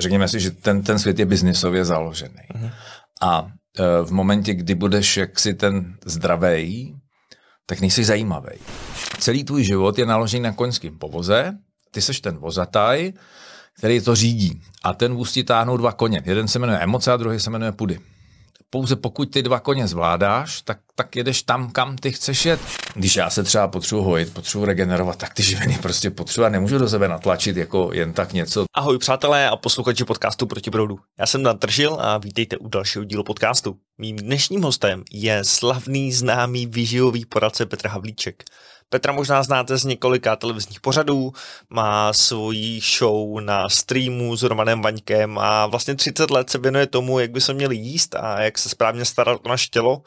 řekněme si, že ten, ten svět je biznisově založený. Mm-hmm. A e, v momentě, kdy budeš jaksi ten zdravý, tak nejsi zajímavý. Celý tvůj život je naložený na koňském povoze, ty seš ten vozataj, který to řídí. A ten vůz ti táhnou dva koně. Jeden se jmenuje emoce a druhý se jmenuje pudy pouze pokud ty dva koně zvládáš, tak, tak jedeš tam, kam ty chceš jet. Když já se třeba potřebuji hojit, potřebuji regenerovat, tak ty živiny prostě potřebuji a nemůžu do sebe natlačit jako jen tak něco. Ahoj přátelé a posluchači podcastu Proti proudu. Já jsem Dan Tržil a vítejte u dalšího dílu podcastu. Mým dnešním hostem je slavný známý výživový poradce Petr Havlíček. Petra možná znáte z několika televizních pořadů, má svoji show na streamu s Romanem Vaňkem a vlastně 30 let se věnuje tomu, jak by se měli jíst a jak se správně starat o naše tělo.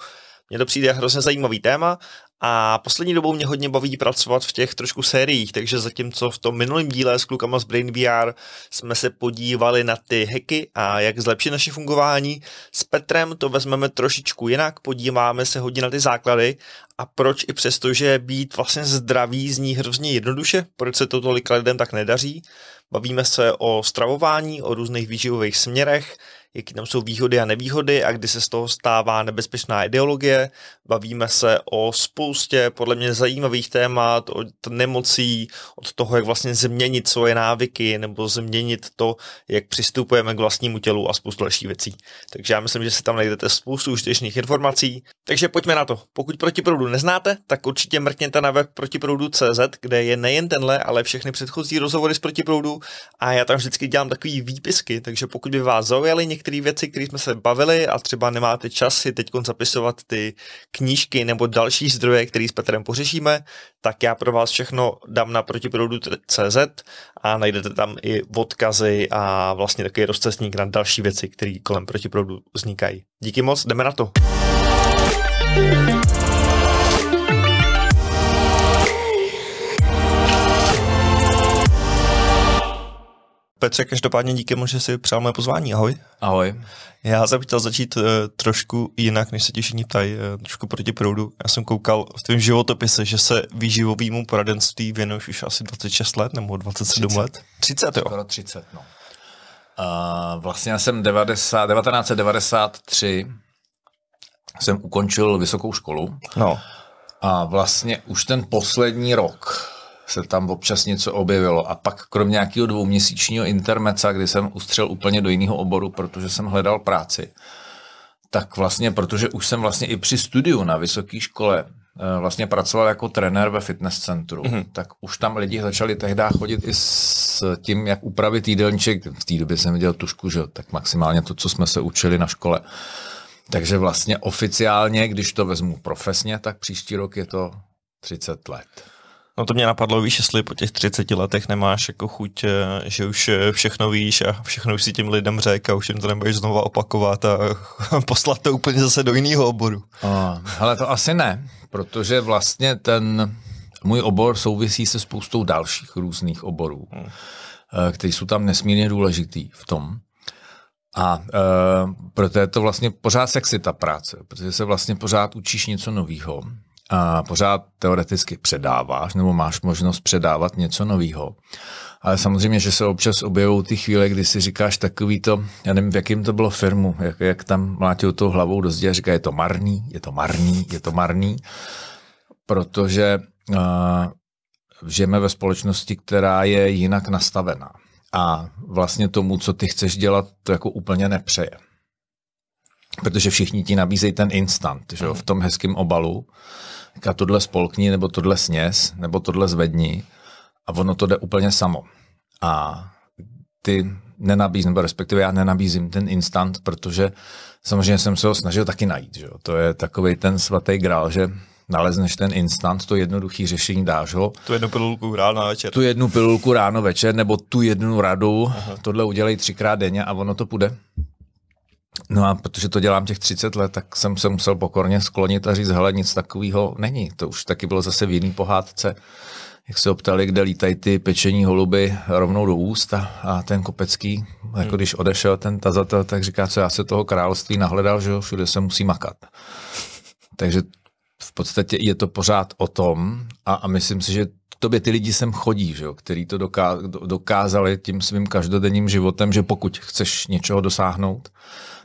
Mně to přijde hrozně zajímavý téma a poslední dobou mě hodně baví pracovat v těch trošku sériích, takže zatímco v tom minulém díle s klukama z Brain VR jsme se podívali na ty heky a jak zlepšit naše fungování, s Petrem to vezmeme trošičku jinak, podíváme se hodně na ty základy a proč i přesto, že být vlastně zdravý zní hrozně jednoduše, proč se to tolik lidem tak nedaří. Bavíme se o stravování, o různých výživových směrech, jaký tam jsou výhody a nevýhody a kdy se z toho stává nebezpečná ideologie. Bavíme se o spoustě podle mě zajímavých témat, od nemocí, od toho, jak vlastně změnit svoje návyky nebo změnit to, jak přistupujeme k vlastnímu tělu a spoustu dalších věcí. Takže já myslím, že si tam najdete spoustu užitečných informací. Takže pojďme na to. Pokud protiproudu neznáte, tak určitě mrkněte na web protiproudu.cz, kde je nejen tenhle, ale všechny předchozí rozhovory z protiproudu a já tam vždycky dělám takový výpisky, takže pokud by vás zaujali, některé věci, které jsme se bavili a třeba nemáte čas si teď zapisovat ty knížky nebo další zdroje, které s Petrem pořešíme, tak já pro vás všechno dám na protiproudu.cz a najdete tam i odkazy a vlastně takový rozcestník na další věci, které kolem protiproudu vznikají. Díky moc, jdeme na to. thank you Petře, každopádně díky mu, že jsi přál moje pozvání. Ahoj. Ahoj. Já jsem chtěl začít uh, trošku jinak, než se ti všichni ptají, uh, trošku proti proudu. Já jsem koukal v tvém životopise, že se výživovému poradenství věnuješ už asi 26 let nebo 27 30. let. 30, jo. Skoro 30, no. Uh, vlastně já jsem 90, 1993 jsem ukončil vysokou školu. No. A vlastně už ten poslední rok se tam občas něco objevilo. A pak krom nějakého dvouměsíčního intermeca, kdy jsem ustřel úplně do jiného oboru, protože jsem hledal práci, tak vlastně, protože už jsem vlastně i při studiu na vysoké škole eh, vlastně pracoval jako trenér ve fitness centru, mm-hmm. tak už tam lidi začali tehdy chodit i s tím, jak upravit jídelníček. V té době jsem viděl tušku, že tak maximálně to, co jsme se učili na škole. Takže vlastně oficiálně, když to vezmu profesně, tak příští rok je to 30 let. No to mě napadlo, víš, jestli po těch 30 letech nemáš jako chuť, eh, že už eh, všechno víš a všechno už si těm lidem řek a už jim to nebudeš znova opakovat a poslat to úplně zase do jiného oboru. Ale to asi ne, protože vlastně ten můj obor souvisí se spoustou dalších různých oborů, hmm. Eh, které jsou tam nesmírně důležitý v tom. A e, proto je to vlastně pořád sexy ta práce, protože se vlastně pořád učíš něco nového a pořád teoreticky předáváš nebo máš možnost předávat něco nového. Ale samozřejmě, že se občas objevují ty chvíle, kdy si říkáš takový to, já nevím, v jakým to bylo firmu, jak, jak tam mlátil tou hlavou do zdi a říká, je to marný, je to marný, je to marný, protože uh, žijeme ve společnosti, která je jinak nastavená a vlastně tomu, co ty chceš dělat, to jako úplně nepřeje. Protože všichni ti nabízejí ten instant, že jo, v tom hezkém obalu říká tohle spolkni, nebo tohle sněz, nebo tohle zvedni a ono to jde úplně samo. A ty nenabízím, nebo respektive já nenabízím ten instant, protože samozřejmě jsem se ho snažil taky najít. Že jo? To je takový ten svatý grál, že nalezneš ten instant, to jednoduché řešení dáš ho. Tu jednu pilulku ráno večer. Tu jednu pilulku ráno večer, nebo tu jednu radu, Aha. tohle udělej třikrát denně a ono to půjde. No a protože to dělám těch 30 let, tak jsem se musel pokorně sklonit a říct, hele, nic takového není. To už taky bylo zase v jiný pohádce jak se optali, kde lítají ty pečení holuby rovnou do úst a, a ten Kopecký, jako hmm. když odešel ten tazatel, tak říká, co já se toho království nahledal, že jo, všude se musí makat. Takže v podstatě je to pořád o tom a, a myslím si, že tobě ty lidi sem chodí, že jo, který to doká, dokázali tím svým každodenním životem, že pokud chceš něčeho dosáhnout,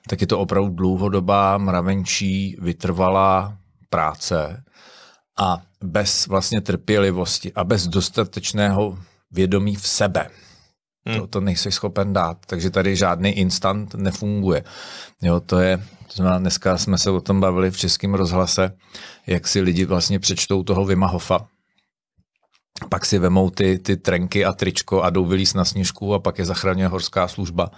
tak je to opravdu dlouhodobá, mravenčí, vytrvalá práce a bez vlastně trpělivosti a bez dostatečného vědomí v sebe. Hmm. To, to nejsi schopen dát, takže tady žádný instant nefunguje. Jo, to je, to znamená, dneska jsme se o tom bavili v českém rozhlase, jak si lidi vlastně přečtou toho Vimahofa, pak si vemou ty, ty trenky a tričko a jdou vylíz na sněžku a pak je zachraňuje horská služba.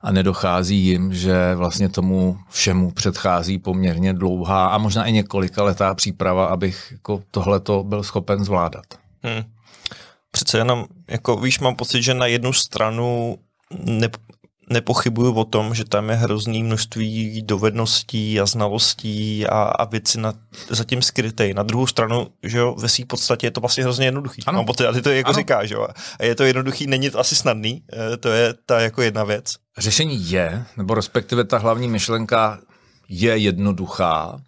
A nedochází jim, že vlastně tomu všemu předchází poměrně dlouhá a možná i několika letá příprava, abych jako tohleto byl schopen zvládat. Hmm. Přece jenom, jako víš, mám pocit, že na jednu stranu ne, nepochybuju o tom, že tam je hrozný množství dovedností a znalostí a, a věci na, zatím skryté. Na druhou stranu, že jo, ve svým podstatě je to vlastně hrozně jednoduchý. Ano. Mám pocit, a ty to jako ano. říkáš, jo. A je to jednoduchý, není to asi snadný, eh, to je ta jako jedna věc. Řešení je, nebo respektive ta hlavní myšlenka je jednoduchá,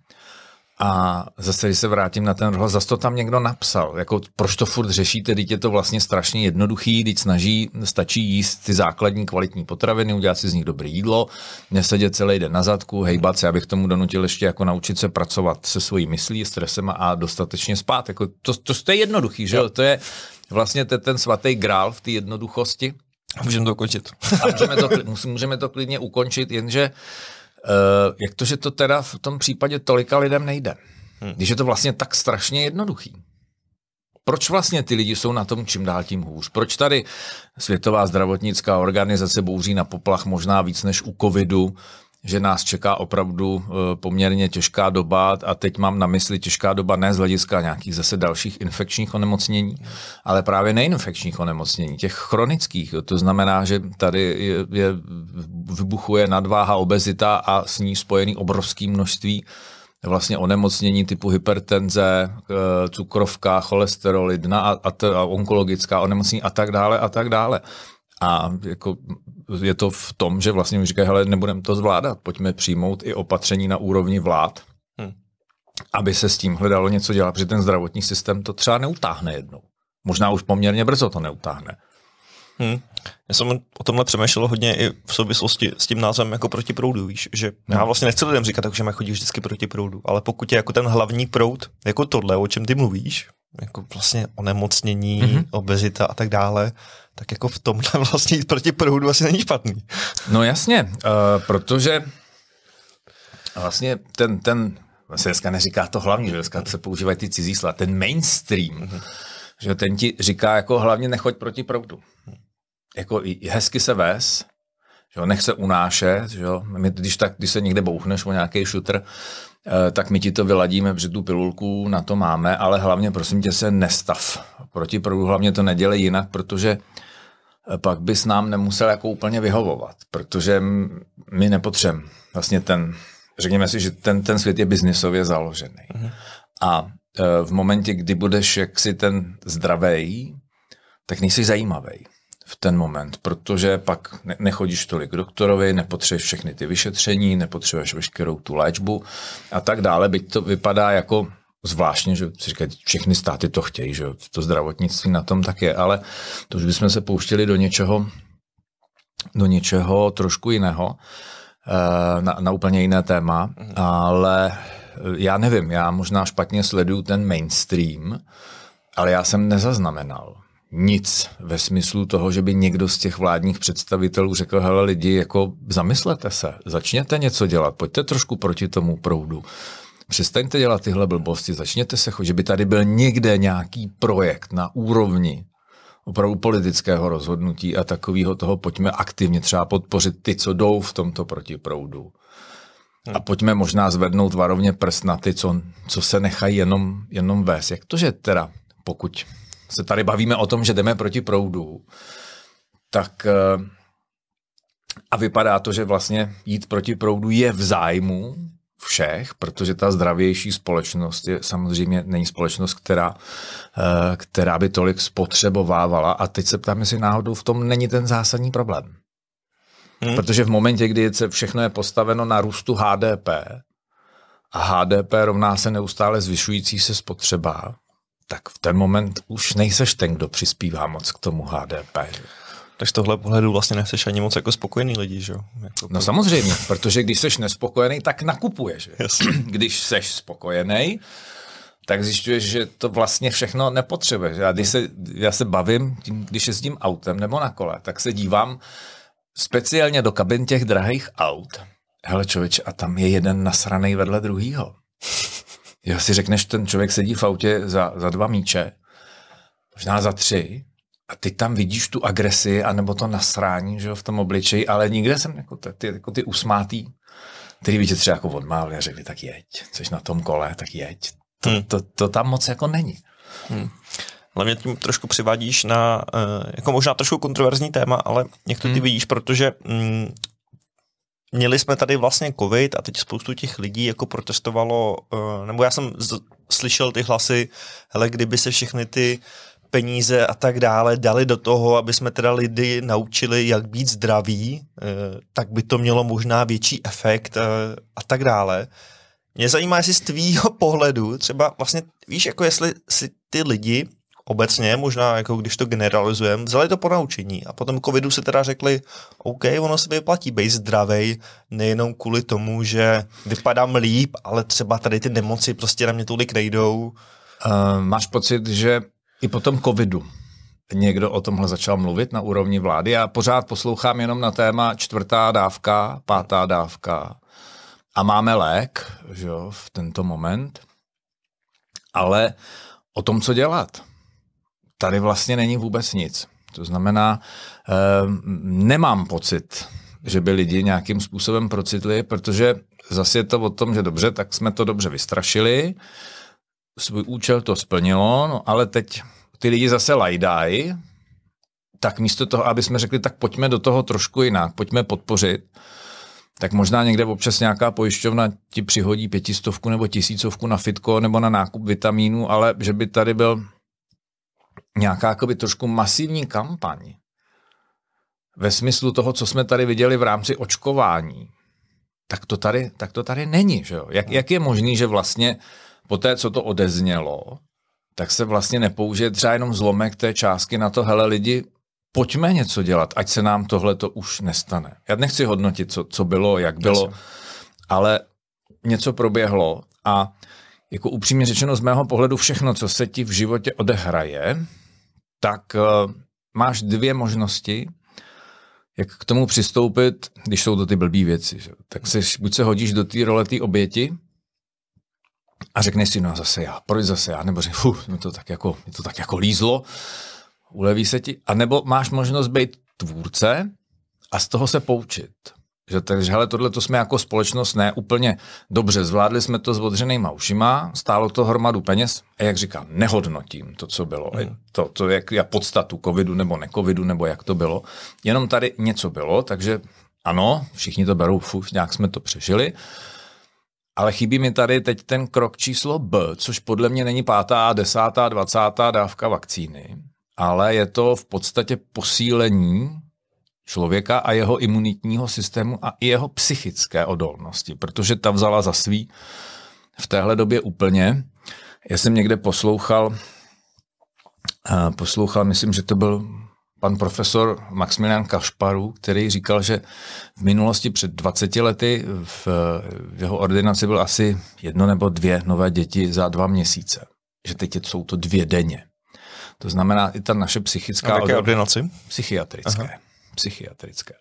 a zase, když se vrátím na ten rozhlas, zase to tam někdo napsal. Jako, proč to furt řešíte, teď je to vlastně strašně jednoduchý, teď snaží, stačí jíst ty základní kvalitní potraviny, udělat si z nich dobré jídlo, nesedět celý den na zadku, hejbat se, abych tomu donutil ještě jako naučit se pracovat se svojí myslí, stresem a dostatečně spát. Jako, to, to, to je jednoduchý, že jo? To je vlastně ten, ten svatý grál v té jednoduchosti. Můžeme to ukončit. můžeme to, můžeme to klidně ukončit, jenže uh, Eh, jak to, že to teda v tom případě tolika lidem nejde? Hmm. Když je to vlastně tak strašně jednoduchý. Proč vlastně ty lidi jsou na tom čím dál tím hůř? Proč tady Světová zdravotnická organizace bouří na poplach možná víc než u covidu? že nás čeká opravdu eh, poměrně těžká doba a teď mám na mysli těžká doba ne z hlediska nějakých zase dalších infekčních onemocnění, ale právě neinfekčních onemocnění, těch chronických. To znamená, že tady je, je, vybuchuje nadváha, obezita a s ní spojený obrovský množství vlastně onemocnění typu hypertenze, eh, cukrovka, cholesterol, dna a, a, a onkologická onemocnění a tak dále a tak dále. A jako je to v tom, že vlastně říkají, hele, nebudeme to zvládat, pojďme přijmout i opatření na úrovni vlád, hmm. aby se s tím hledalo něco dělat, protože ten zdravotní systém to třeba neutáhne jednou. Možná už poměrně brzo to neutáhne. Hmm. Já jsem o tomhle přemýšlel hodně i v souvislosti s tím názvem jako proti proudu, víš, že no. já vlastně nechci lidem říkat, že mají chodit vždycky proti proudu, ale pokud je jako ten hlavní proud, jako tohle, o čem ty mluvíš, jako vlastně onemocnění, mm-hmm. obezita a tak dále, tak jako v tomhle vlastně jít proti proudu asi není špatný. No jasně, uh, protože vlastně ten, ten se vlastně dneska neříká to hlavní, dneska se používají ty cizí slova, ten mainstream, mm-hmm. že ten ti říká jako hlavně nechoď proti proudu. Jako i hezky se ves, že jo, nech se unášet, že jo. My, když, tak, když se někde bouchneš o nějaký šutr, eh, tak my ti to vyladíme, protože tu pilulku na to máme, ale hlavně prosím tě se nestav proti proudu, hlavně to nedělej jinak, protože uh, pak bys nám nemusel jako úplně vyhovovat, protože my nepotřebujeme vlastně ten, řekněme si, že ten, ten svět je biznisově založený. Mm-hmm. A e, v momentě, kdy budeš jaksi ten zdravý, tak nejsi zajímavý v ten moment, protože pak nechodíš tolik k doktorovi, nepotřebuješ všechny ty vyšetření, nepotřebuješ veškerou tu léčbu a tak dále, byť to vypadá jako zvláštně, že si říkají, všechny státy to chtějí, že to zdravotnictví na tom tak je, ale to už bychom se pouštili do něčeho, do něčeho trošku jiného, eh, na, na úplně jiné téma, mhm. ale eh, já nevím, já možná špatně sleduju ten mainstream, ale já jsem nezaznamenal nic ve smyslu toho, že by někdo z těch vládních představitelů řekl, hele lidi, jako zamyslete se, začněte něco dělat, pojďte trošku proti tomu proudu přestaňte dělat tyhle blbosti, začněte se chodit, že by tady byl někde nějaký projekt na úrovni opravdu politického rozhodnutí a takového toho pojďme aktivně třeba podpořit ty, co jdou v tomto protiproudu. Hmm. A pojďme možná zvednout varovně prst na ty, co, co se nechají jenom, jenom vést. Jak to, že teda, pokud se tady bavíme o tom, že jdeme proti proudu, tak eh, a vypadá to, že vlastně jít proti proudu je v zájmu všech, protože ta zdravější společnost je samozřejmě není společnost, která, eh, která by tolik spotřebovávala. A teď se ptám, jestli náhodou v tom není ten zásadní problém. Hmm. Protože v momentě, kdy se všechno je postaveno na růstu HDP a HDP rovná se neustále zvyšující se spotřeba, tak v ten moment už nejseš ten, kdo přispívá moc k tomu HDP. Tak z tohle pohledu vlastně nechceš ani moc jako spokojený lidi, že jo? Jako no samozřejmě, protože když jsi nespokojený, tak nakupuješ. Yes. Když jsi spokojený, tak zjišťuješ, že to vlastně všechno nepotřebuješ. Já, když se, já se bavím, tím, když jezdím autem nebo na kole, tak se dívám speciálně do kabin těch drahých aut. Hele člověče, a tam je jeden nasranej vedle druhýho. Já si řekneš, ten člověk sedí v autě za, za dva míče, možná za tři, a ty tam vidíš tu agresi, anebo to nasrání, že jo, v tom obličeji, ale nikde jsem jako ty, jako ty usmátý, který by tě třeba jako odmávli a řekli, tak jeď, jsi na tom kole, tak jeď. To, hmm. to, to tam moc jako není. Hmm. Ale mě tím trošku přivádíš na, eh, jako možná trošku kontroverzní téma, ale jak to ty hmm. vidíš, protože mm, měli jsme tady vlastně covid a teď spoustu těch lidí jako protestovalo, eh, nebo já jsem z, slyšel ty hlasy, hele, kdyby se všechny ty peníze a tak dále dali do toho, aby jsme teda lidi naučili, jak být zdraví, eh, tak by to mělo možná větší efekt eh, a tak dále. Mě zajímá, jestli z tvýho pohledu třeba vlastně, víš, jako jestli si ty lidi obecně, možná jako když to generalizujeme, vzali to po naučení a potom covidu se teda řekli, OK, ono se vyplatí být zdravej, nejenom kvůli tomu, že vypadám líp, ale třeba tady ty nemoci prostě na mě tolik nejdou. Uh, máš pocit, že i po tom covidu někdo o tomhle začal mluvit na úrovni vlády. Já pořád poslouchám jenom na téma čtvrtá dávka, pátá dávka. A máme lék že jo, v tento moment, ale o tom, co dělat, tady vlastně není vůbec nic. To znamená, eh, nemám pocit, že by lidi nějakým způsobem procitli, protože zase je to o tom, že dobře, tak jsme to dobře vystrašili, eh, svůj účel to splnilo, no ale teď ty lidi zase lajdají, tak místo toho, aby jsme řekli, tak pojďme do toho trošku jinak, pojďme podpořit, tak možná někde občas nějaká pojišťovna ti přihodí pětistovku nebo tisícovku na fitko nebo na nákup vitamínů, ale že by tady byl nějaká jakoby, trošku masivní kampaň ve smyslu toho, co jsme tady viděli v rámci očkování, tak to tady, tak to tady není. Že jo? Jak, no. jak je možný, že vlastně uh, poté, co to odeznělo, tak se vlastně nepoužije třeba jenom zlomek té částky na to, hele lidi, pojďme něco dělat, ať se nám tohle to už nestane. Já nechci hodnotit, co, co bylo, jak bylo, ale něco proběhlo a jako upřímně řečeno z mého pohledu všechno, co se ti v životě odehraje, tak uh, máš dvě možnosti, jak k tomu přistoupit, když jsou to ty blbý věci. Že? Tak se, buď se hodíš do té role té oběti, a řekneš si, no zase já, proč zase já, nebo řekne, fuh, mi to tak jako, mi to tak jako lízlo, uleví se ti, a nebo máš možnost být tvůrce a z toho se poučit. Že, takže hele, tohle to jsme jako společnost ne úplně dobře zvládli, jsme to s odřenýma ušima, stálo to hromadu peněz a jak říkám, nehodnotím to, co bylo. mm. To, to jak, jak podstatu covidu nebo necovidu, nebo jak to bylo. Jenom tady něco bylo, takže ano, všichni to berou, fuh, nějak jsme to přežili, ale chybí mi tady teď ten krok číslo B, což podle mě není pátá, desátá, dvacátá dávka vakcíny, ale je to v podstatě posílení člověka a jeho imunitního systému a i jeho psychické odolnosti, protože ta vzala za svý v téhle době úplně. Já jsem někde poslouchal, eh, poslouchal, myslím, že to byl pan profesor Maximilian Kašparu, který říkal, že v minulosti před 20 lety v, v jeho ordinaci byl asi jedno nebo dvě nové děti za dva měsíce. Že teď jsou to dvě denně. To znamená i ta naše psychická... A jaké ordinaci? Psychiatrické. Aha. Psychiatrické.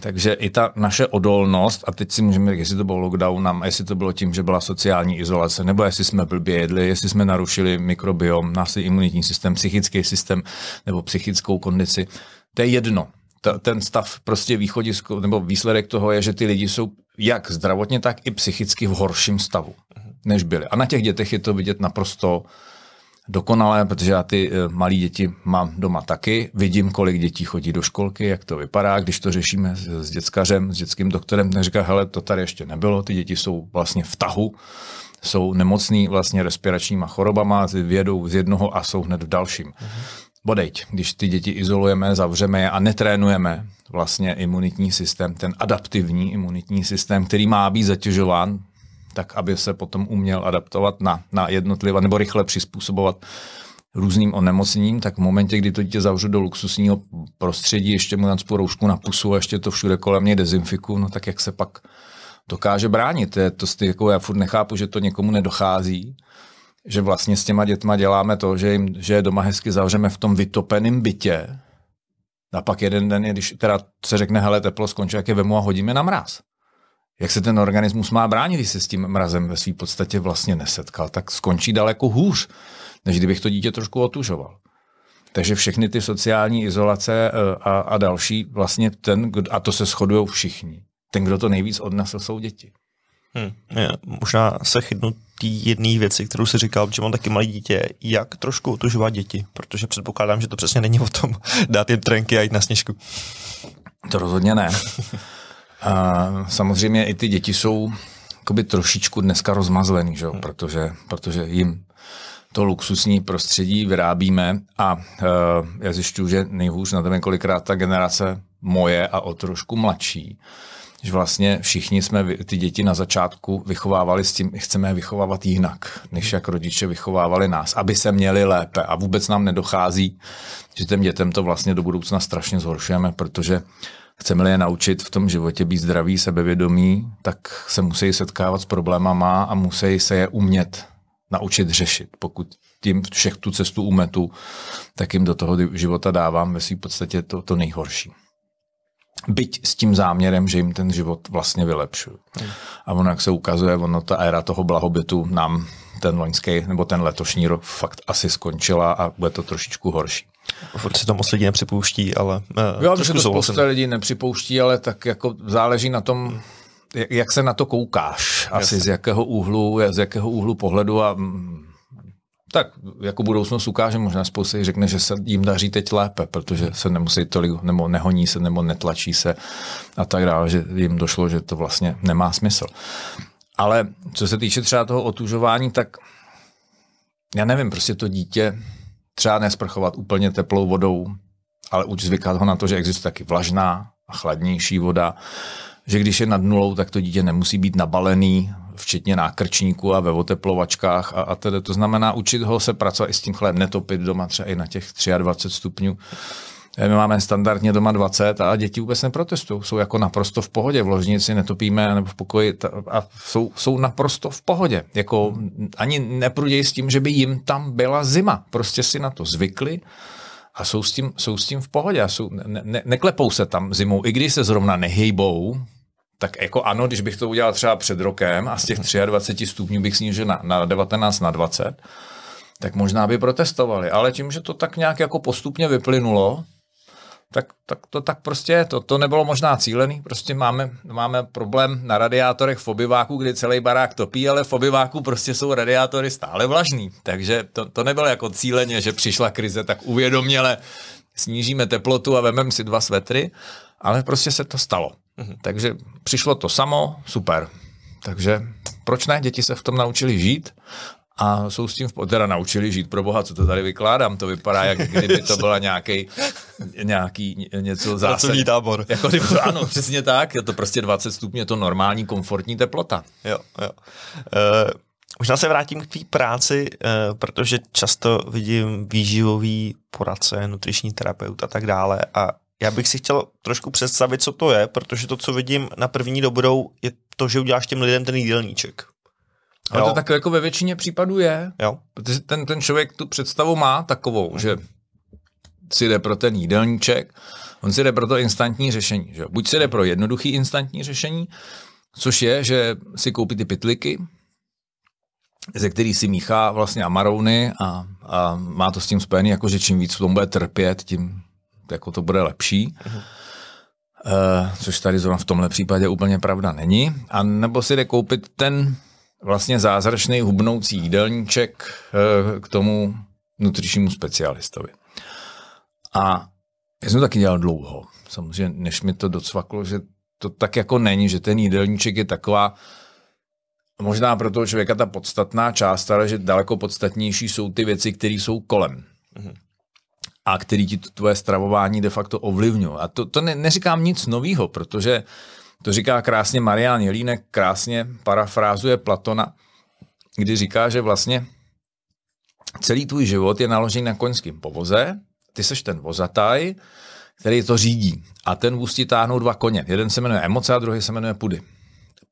Takže i ta naše odolnost, a teď si můžeme říct, jestli to bylo lockdownem, jestli to bylo tím, že byla sociální izolace, nebo jestli jsme blbě jedli, jestli jsme narušili mikrobiom, náš imunitní systém, psychický systém nebo psychickou kondici. To je jedno ta, ten stav prostě východisko, nebo výsledek toho je, že ty lidi jsou jak zdravotně, tak i psychicky v horším stavu, než byli. A na těch dětech je to vidět naprosto dokonalé, protože já ty eh, malé děti mám doma taky. Vidím, kolik dětí chodí do školky, jak to vypadá. Když to řešíme s dětskařem, s dětským doktorem, tak říká, hele, to tady ještě nebylo, ty děti jsou vlastně v tahu, jsou nemocný vlastně respiračníma chorobama, vědou z jednoho a jsou hned v dalším. mm Bodejť, když ty děti izolujeme, zavřeme je a netrénujeme vlastně imunitní systém, ten adaptivní imunitní systém, který má být zatěžován tak aby se potom uměl adaptovat na, na jednotlivé nebo rychle přizpůsobovat různým onemocněním, tak v momentě, kdy to dítě zavřu do luxusního prostředí, ještě mu nadspu roušku na pusu a ještě to všude kolem mě dezinfiku, no tak jak se pak dokáže bránit. Je to stý, jako já furt nechápu, že to někomu nedochází, že vlastně s těma dětma děláme to, že, jim, že je doma hezky zavřeme v tom vytopeném bytě, a pak jeden den, když teda se řekne, hele, teplo skončí, jak je vemu a hodíme na mráz jak se ten organismus má bránit, když se s tím mrazem ve své podstatě vlastně nesetkal, tak skončí daleko hůř, než kdybych to dítě trošku otužoval. Takže všechny ty sociální izolace e, a, a další, vlastně ten, a to se shodují všichni, ten, kdo to nejvíc odnesl, jsou děti. Hmm. Já možná se chytnu té jedné věci, kterou si říkal, že mám taky malé dítě, jak trošku otužovat děti, protože předpokládám, že to přesně není o tom dát jim trenky a jít na sněžku. To rozhodně ne. A samozřejmě i ty děti jsou jakoby trošičku dneska rozmazlený, že? Hmm. Protože, protože jim to luxusní prostředí vyrábíme a uh, já zjišťuju, že nejhůř na tom je kolikrát ta generace moje a o trošku mladší, že vlastně všichni jsme ty děti na začátku vychovávali s tím, chceme je vychovávat jinak, než jak rodiče vychovávali nás, aby se měli lépe. A vůbec nám nedochází, že těm dětem to vlastně do budoucna strašně zhoršujeme, protože chceme je naučit v tom životě být zdraví, sebevědomí, tak se musí setkávat s problémama a musí se je umět naučit řešit. Pokud tím všech tu cestu umetu, tak jim do toho života dávám ve své podstatě to, to nejhorší byť s tím záměrem, že jim ten život vlastně vylepšuju. A ono, jak se ukazuje, ono ta éra toho blahobytu nám ten loňský nebo ten letošní rok fakt asi skončila a bude to trošičku horší. Furt si to moc lidí nepřipouští, ale... Já eh, jo, že to spousta lidí nepřipouští, ale tak jako záleží na tom, jak se na to koukáš, asi Jasne. z jakého úhlu, z jakého úhlu pohledu a mm, tak jako budoucnost ukáže, možná spousty řekne, že se jim daří teď lépe, protože se nemusí tolik, nebo nehoní se, nebo netlačí se a tak dále, že jim došlo, že to vlastně nemá smysl. Ale co se týče třeba toho otužování, tak já nevím, prostě to dítě třeba nesprchovat úplně teplou vodou, ale už zvykat ho na to, že existuje taky vlažná a chladnější voda, že když je nad nulou, tak to dítě nemusí být nabalený, včetně nákrčníků a ve oteplovačkách a, a tedy. To znamená učit ho se pracovat i s tím chlebem, netopit doma třeba i na těch 23 stupňů. E, my máme standardně doma 20 a děti vůbec neprotestují. Jsou jako naprosto v pohodě. V ložnici netopíme nebo v pokoji a jsou, jsou naprosto v pohodě. Jako ani neprudějí s tím, že by jim tam byla zima. Prostě si na to zvykli a jsou s tím, jsou s tím v pohodě. A jsou, ne, ne, neklepou se tam zimou, i když se zrovna nehejbou, tak jako ano, když bych to udělal třeba před rokem a z těch 23 stupňů bych snížil na, na 19, na 20, tak možná by protestovali. Ale tím, že to tak nějak jako postupně vyplynulo, tak, tak to tak prostě je. To, to nebylo možná cílený. Prostě máme, máme problém na radiátorech v obyváku, kdy celý barák topí, ale v obyváku prostě jsou radiátory stále vlažný. Takže to, to nebylo jako cíleně, že přišla krize, tak uvědoměle snížíme teplotu a vememe si dva svetry, ale prostě se to stalo. Mhm. Takže přišlo to samo, super. Takže proč ne? Děti se v tom naučili žít a jsou s tím, v, teda naučili žít, pro boha, co to tady vykládám, to vypadá, jak kdyby to byla nějaký, nějaký něco zásadní. tábor. Jako kdyby, ano, přesně tak, je to prostě 20 stupňů, je to normální, komfortní teplota. Jo, jo. Uh... Možná se vrátím k té práci, eh, protože často vidím výživový poradce, nutriční terapeut a tak dále a já bych si chtěl trošku představit, co to je, protože to, co vidím na první dobrou, je to, že uděláš těm lidem ten jídelníček. Ale to tak jako ve většině případů je. Jo. Protože ten, ten člověk tu představu má takovou, že si jde pro ten jídelníček, on si jde pro to instantní řešení. Že? Buď si jde pro jednoduchý instantní řešení, což je, že si koupí ty pitliky, ze který si míchá vlastně amarouny a, a má to s tím spojený, jako že čím víc v tom bude trpět, tím jako to bude lepší. uh což tady zrovna v tomhle případě úplně pravda není. A nebo si jde koupit ten vlastně zázračný hubnoucí jídelníček uh, k tomu nutričnímu specialistovi. A já jsem to taky dělal dlouho. Samozřejmě, než mi to docvaklo, že to tak jako není, že ten jídelníček je taková možná pro toho člověka ta podstatná část, ale že daleko podstatnější jsou ty věci, které jsou kolem. Mm-hmm a který ti tvoje stravování de facto ovlivňují. A to, to ne, neříkám nic nového, protože to říká krásně Marian Jelínek, krásně parafrázuje Platona, kdy říká, že vlastně celý tvůj život je naložen na koňském povoze, ty seš ten vozataj, který to řídí. A ten vůz ti táhnou dva koně. Jeden se jmenuje emoce a druhý se jmenuje pudy.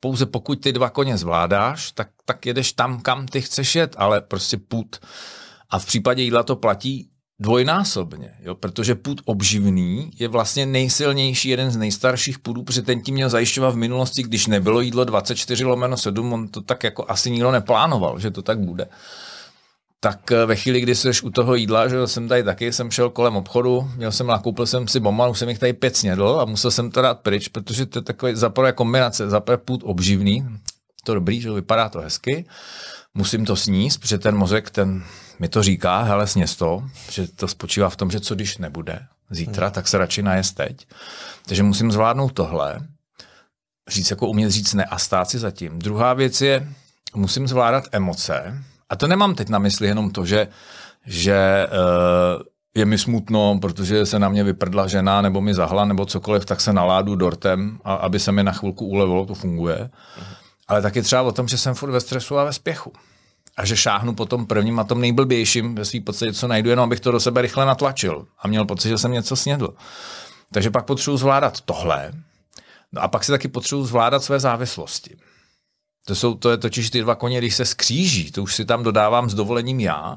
Pouze pokud ty dva koně zvládáš, tak, tak jedeš tam, kam ty chceš jet, ale prostě put. A v případě jídla to platí dvojnásobně, jo? protože půd obživný je vlastně nejsilnější, jeden z nejstarších půdů, protože ten tím měl zajišťovat v minulosti, když nebylo jídlo 24 lomeno 7, on to tak jako asi nikdo neplánoval, že to tak bude. Tak eh, ve chvíli, kdy jsi u toho jídla, že jsem tady taky, jsem šel kolem obchodu, měl jsem nakoupil jsem si bomba, už jsem jich tady pět snědl a musel jsem to dát pryč, protože to je takové zaprvé kombinace, zaprvé půd obživný, to dobrý, že vypadá to hezky, musím to sníst, protože ten mozek, ten mi to říká, hele, sněz to, že to spočívá v tom, že co když nebude zítra, hmm. tak se radši najest teď. Takže musím zvládnout tohle, říct jako umět říct ne a stát si zatím. Druhá věc je, musím zvládat emoce. A to nemám teď na mysli jenom to, že, že uh, je mi smutno, protože se na mě vyprdla žena, nebo mi zahla, nebo cokoliv, tak se naládu dortem, a, aby se mi na chvilku ulevilo, to funguje. Hmm. Ale taky třeba o tom, že jsem furt ve stresu a ve spěchu a že šáhnu po tom prvním a tom nejblbějším ve svým podstatě, co najdu, jenom abych to do sebe rychle natlačil a měl pocit, že jsem něco snědl. Takže pak potřebuji zvládat tohle no a pak si taky potřebuji zvládat své závislosti. To, jsou, to je totiž ty dva koně, když se skříží, to už si tam dodávám s dovolením já,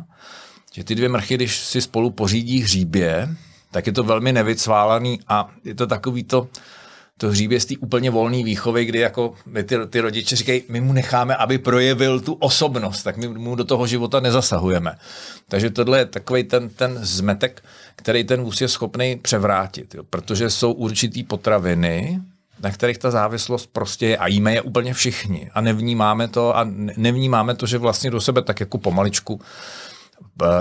že ty dvě mrchy, když si spolu pořídí hříbě, tak je to velmi nevycválaný a je to takový to, to té úplně volný výchovy, kdy jako ty, ty rodiče říkají, my mu necháme, aby projevil tu osobnost, tak my mu do toho života nezasahujeme. Takže tohle je takový ten, ten zmetek, který ten vůz je schopný převrátit, jo, protože jsou určitý potraviny, na kterých ta závislost prostě je a jíme je úplně všichni a nevnímáme to a nevnímáme to, že vlastně do sebe tak jako pomaličku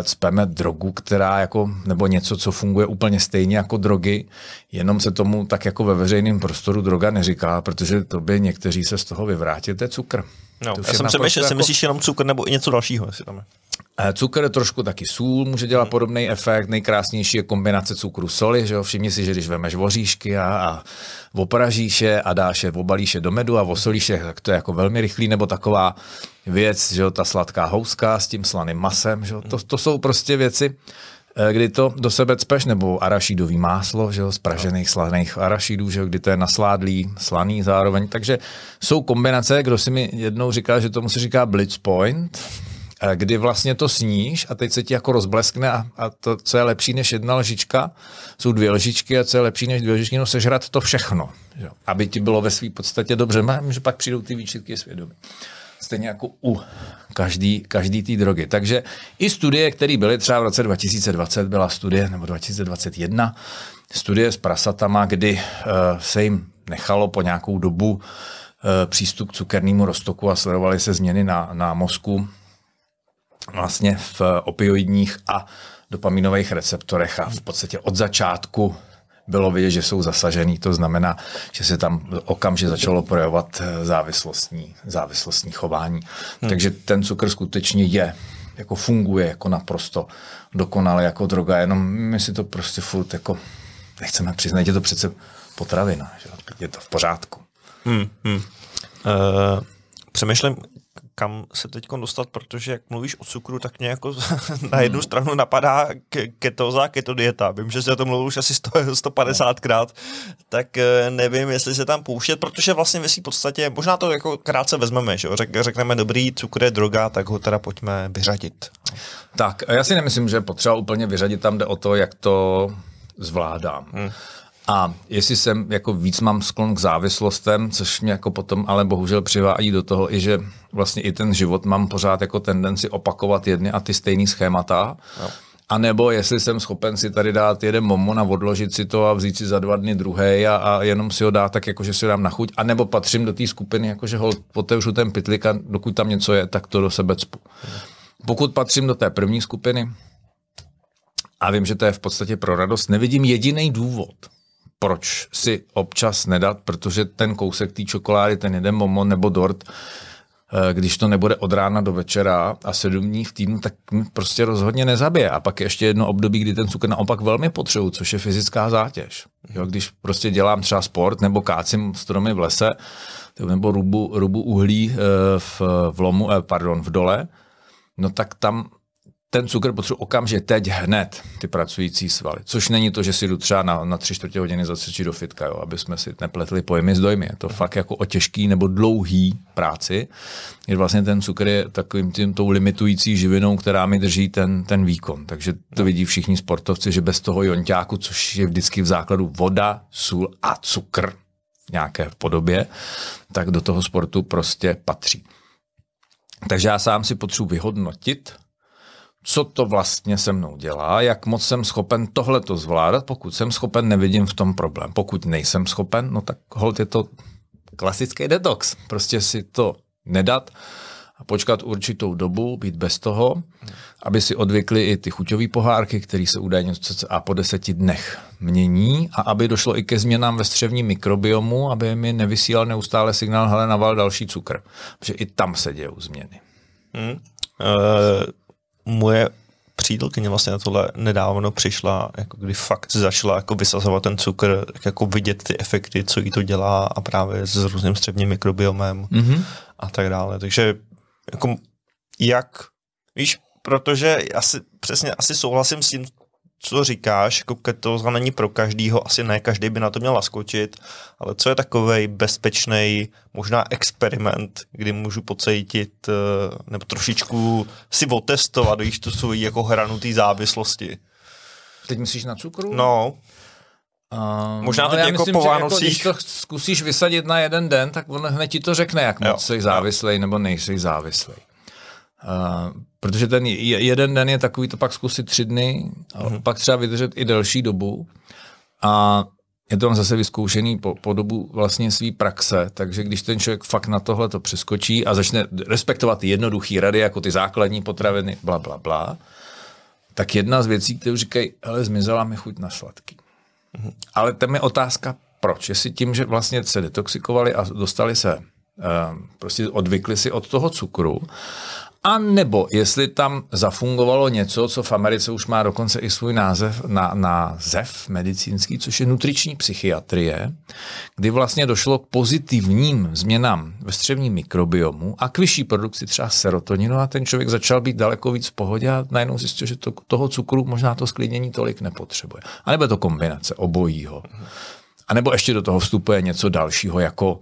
cpeme eh, drogu, která jako, nebo něco, co funguje úplně stejně jako drogy, jenom se tomu tak jako ve veřejném prostoru droga neříká, protože to by někteří se z toho je cukr. No, to já jsem přemýšlel, jako... myslíš jenom cukr nebo i něco dalšího, jestli tam je. Eh, cukr, trošku taky sůl, může dělat hmm. podobný efekt. Nejkrásnější je kombinace cukru soli. Že jo? Všimni si, že když vemeš voříšky a, a opražíš je a dáš je, obalíš je do medu a osolíš je, tak to je jako velmi rychlý, nebo taková věc, že jo, ta sladká houska s tím slaným masem, že jo, to, to jsou prostě věci, eh, kdy to do sebe cpeš, nebo arašídový máslo, že jo, z pražených slaných arašídů, že jo, kdy to je nasládlý, slaný zároveň. Takže jsou kombinace, kdo si mi jednou říká, že tomu se říká blitz point, eh, kdy vlastně to sníš a teď se ti jako rozbleskne a, a to, co je lepší než jedna lžička, jsou dvě lžičky a co je lepší než dvě lžičky, no sežrat to všechno, že? aby ti bylo ve své podstatě dobře, že pak přijdou ty výčitky svědomí stejně jako u každý, každý té drogy. Takže i studie, které byly třeba v roce 2020, byla studie, nebo 2021, studie s prasatama, kdy uh, se jim nechalo po nějakou dobu uh, přístup k cukernému roztoku a sledovaly se změny na, na mozku vlastně v opioidních a dopaminových receptorech a v podstatě od začátku bylo vidět, že jsou zasažený. To znamená, že se tam okamžitě začalo projevovat eh, závislostní, závislostní chování. Hmm. Takže ten cukr skutečně je jako funguje jako naprosto dokonale jako droga, jenom my si to prostě furt jako nechceme přiznat, je to přece potravina, že? je to v pořádku. Hmm, hmm. Uh, přemýšlím, kam se teď dostat, protože jak mluvíš o cukru, tak mě jako na jednu stranu napadá ketoza, ketodieta. Vím, že se o tom mluvil už asi 100, 150krát, tak eh, nevím, jestli se tam pouštět, protože vlastně ve v podstatě, možná to jako krátce vezmeme, že Řek, řekneme dobrý, cukr je droga, tak ho teda pojďme vyřadit. Tak, já si nemyslím, že potřeba úplně vyřadit tam, jde o to, jak to zvládám. Hmm. A jestli jsem jako víc mám sklon k závislostem, což mě jako potom ale bohužel přivádí do toho, i že vlastně i ten život mám pořád jako tendenci opakovat jedny a ty stejný schémata. Jo. A nebo jestli jsem schopen si tady dát jeden momon a odložit si to a vzít si za dva dny druhé a, a jenom si ho dát tak, jako že si ho dám na chuť. A nebo patřím do té skupiny, jakože ho otevřu ten pytlik a dokud tam něco je, tak to do sebe cpu. Pokud patřím do té první skupiny, a vím, že to je v podstatě pro radost, nevidím jediný důvod, proč si občas nedat, protože ten kousek té čokolády, ten jeden momo nebo dort, eh, když to nebude od rána do večera a sedm dní v týdnu, tak prostě rozhodně nezabije. A pak je ještě jedno období, kdy ten cukr naopak velmi potřebuji, což je fyzická zátěž. Jo, když prostě dělám třeba sport nebo kácím stromy v lese, nebo rubu, rubu uhlí eh, v, v lomu, eh, pardon, v dole, no tak tam ten cukr potřebuji okamžitě teď hned, ty pracující svaly. Což není to, že si jdu třeba na, na tři čtvrtě hodiny zacvičit do fitka, jo, aby jsme si nepletli pojmy s dojmy. Je to fakt jako o těžký nebo dlouhý práci, je vlastně ten cukr je takovým tím tou limitující živinou, která mi drží ten, ten výkon. Takže to vidí všichni sportovci, že bez toho jonťáku, což je vždycky v základu voda, sůl a cukr v nějaké podobě, tak do toho sportu prostě patří. Takže já sám si potřebuji vyhodnotit, co to vlastně se mnou dělá, jak moc jsem schopen tohle to zvládat, pokud jsem schopen, nevidím v tom problém. Pokud nejsem schopen, no tak hold je to klasický detox. Prostě si to nedat a počkat určitou dobu, být bez toho, aby si odvykli i ty chuťové pohárky, které se údajně a po deseti dnech mění a aby došlo i ke změnám ve střevním mikrobiomu, aby mi nevysílal neustále signál, hele, naval další cukr. Protože i tam se dějou změny. Hmm. Uh moje přítelkyně vlastně na tohle nedávno přišla, jako kdy fakt začala jako vysazovat ten cukr, jako vidět ty efekty, co jí to dělá a právě s různým střevním mikrobiomem mm-hmm. a tak dále. Takže jako jak, víš, protože asi, přesně asi souhlasím s tím, co říkáš, jako to není pro každýho, asi ne každý by na to měl naskočit, ale co je takový bezpečný, možná experiment, kdy můžu pocítit eh, nebo trošičku si otestovat, víš, tu svoji jako hranu té závislosti. Teď myslíš na cukru? No. Uh, Možná no, teď no, jako myslím, po jako Vánocích. Jako, když to zkusíš vysadit na jeden den, tak on hned ti to řekne, jak moc jsi závislej nebo nejsi závislej protože ten jeden den je takový, to pak zkusit tři dny, mm-hmm. pak třeba vydržet i delší dobu. A je to tam zase vyzkoušený po, po dobu vlastně své praxe, takže když ten člověk fakt na tohle to přeskočí a začne respektovat jednoduché rady, jako ty základní potraviny, bla, bla, bla, tak jedna z věcí, kterou říkají, ale zmizela mi chuť na sladký. Mm-hmm. Ale tam je otázka, proč? Jestli tím, že vlastně se detoxikovali a dostali se, uh, prostě odvykli si od toho cukru, a nebo jestli tam zafungovalo něco, co v Americe už má dokonce i svůj název na, na ZEF medicínský, což je nutriční psychiatrie, kdy vlastně došlo k pozitivním změnám ve střevním mikrobiomu a k vyšší produkci třeba serotoninu a ten člověk začal být daleko víc v pohodě a najednou zjistil, že to, toho cukru možná to sklidnění tolik nepotřebuje. A nebo je to kombinace obojího. A nebo ještě do toho vstupuje něco dalšího, jako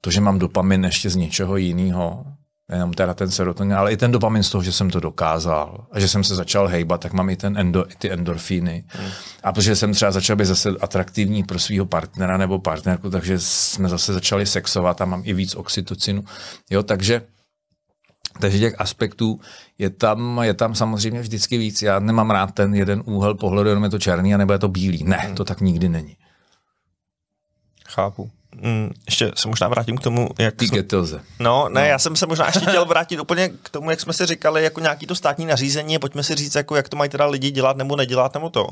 to, že mám dopamin ještě z něčeho jiného, nejenom teda ten serotonin, ale i ten dopamin z toho, že jsem to dokázal a že jsem se začal hejbat, tak mám i ten endo, ty endorfíny. Mm. A protože jsem třeba začal být zase atraktivní pro svého partnera nebo partnerku, takže jsme zase začali sexovat a mám i víc oxytocinu. Jo, takže takže těch aspektů je tam, je tam samozřejmě vždycky víc. Já nemám rád ten jeden úhel pohledu, jenom je to černý, a nebo je to bílý. Ne, mm. to tak nikdy není. Chápu mm, ještě se možná vrátím k tomu, jak... Ty jsme... No, ne, no. já jsem se možná ještě chtěl vrátit úplně k tomu, jak jsme si říkali, jako nějaký to státní nařízení, pojďme si říct, jako jak to mají teda lidi dělat nebo nedělat nebo to.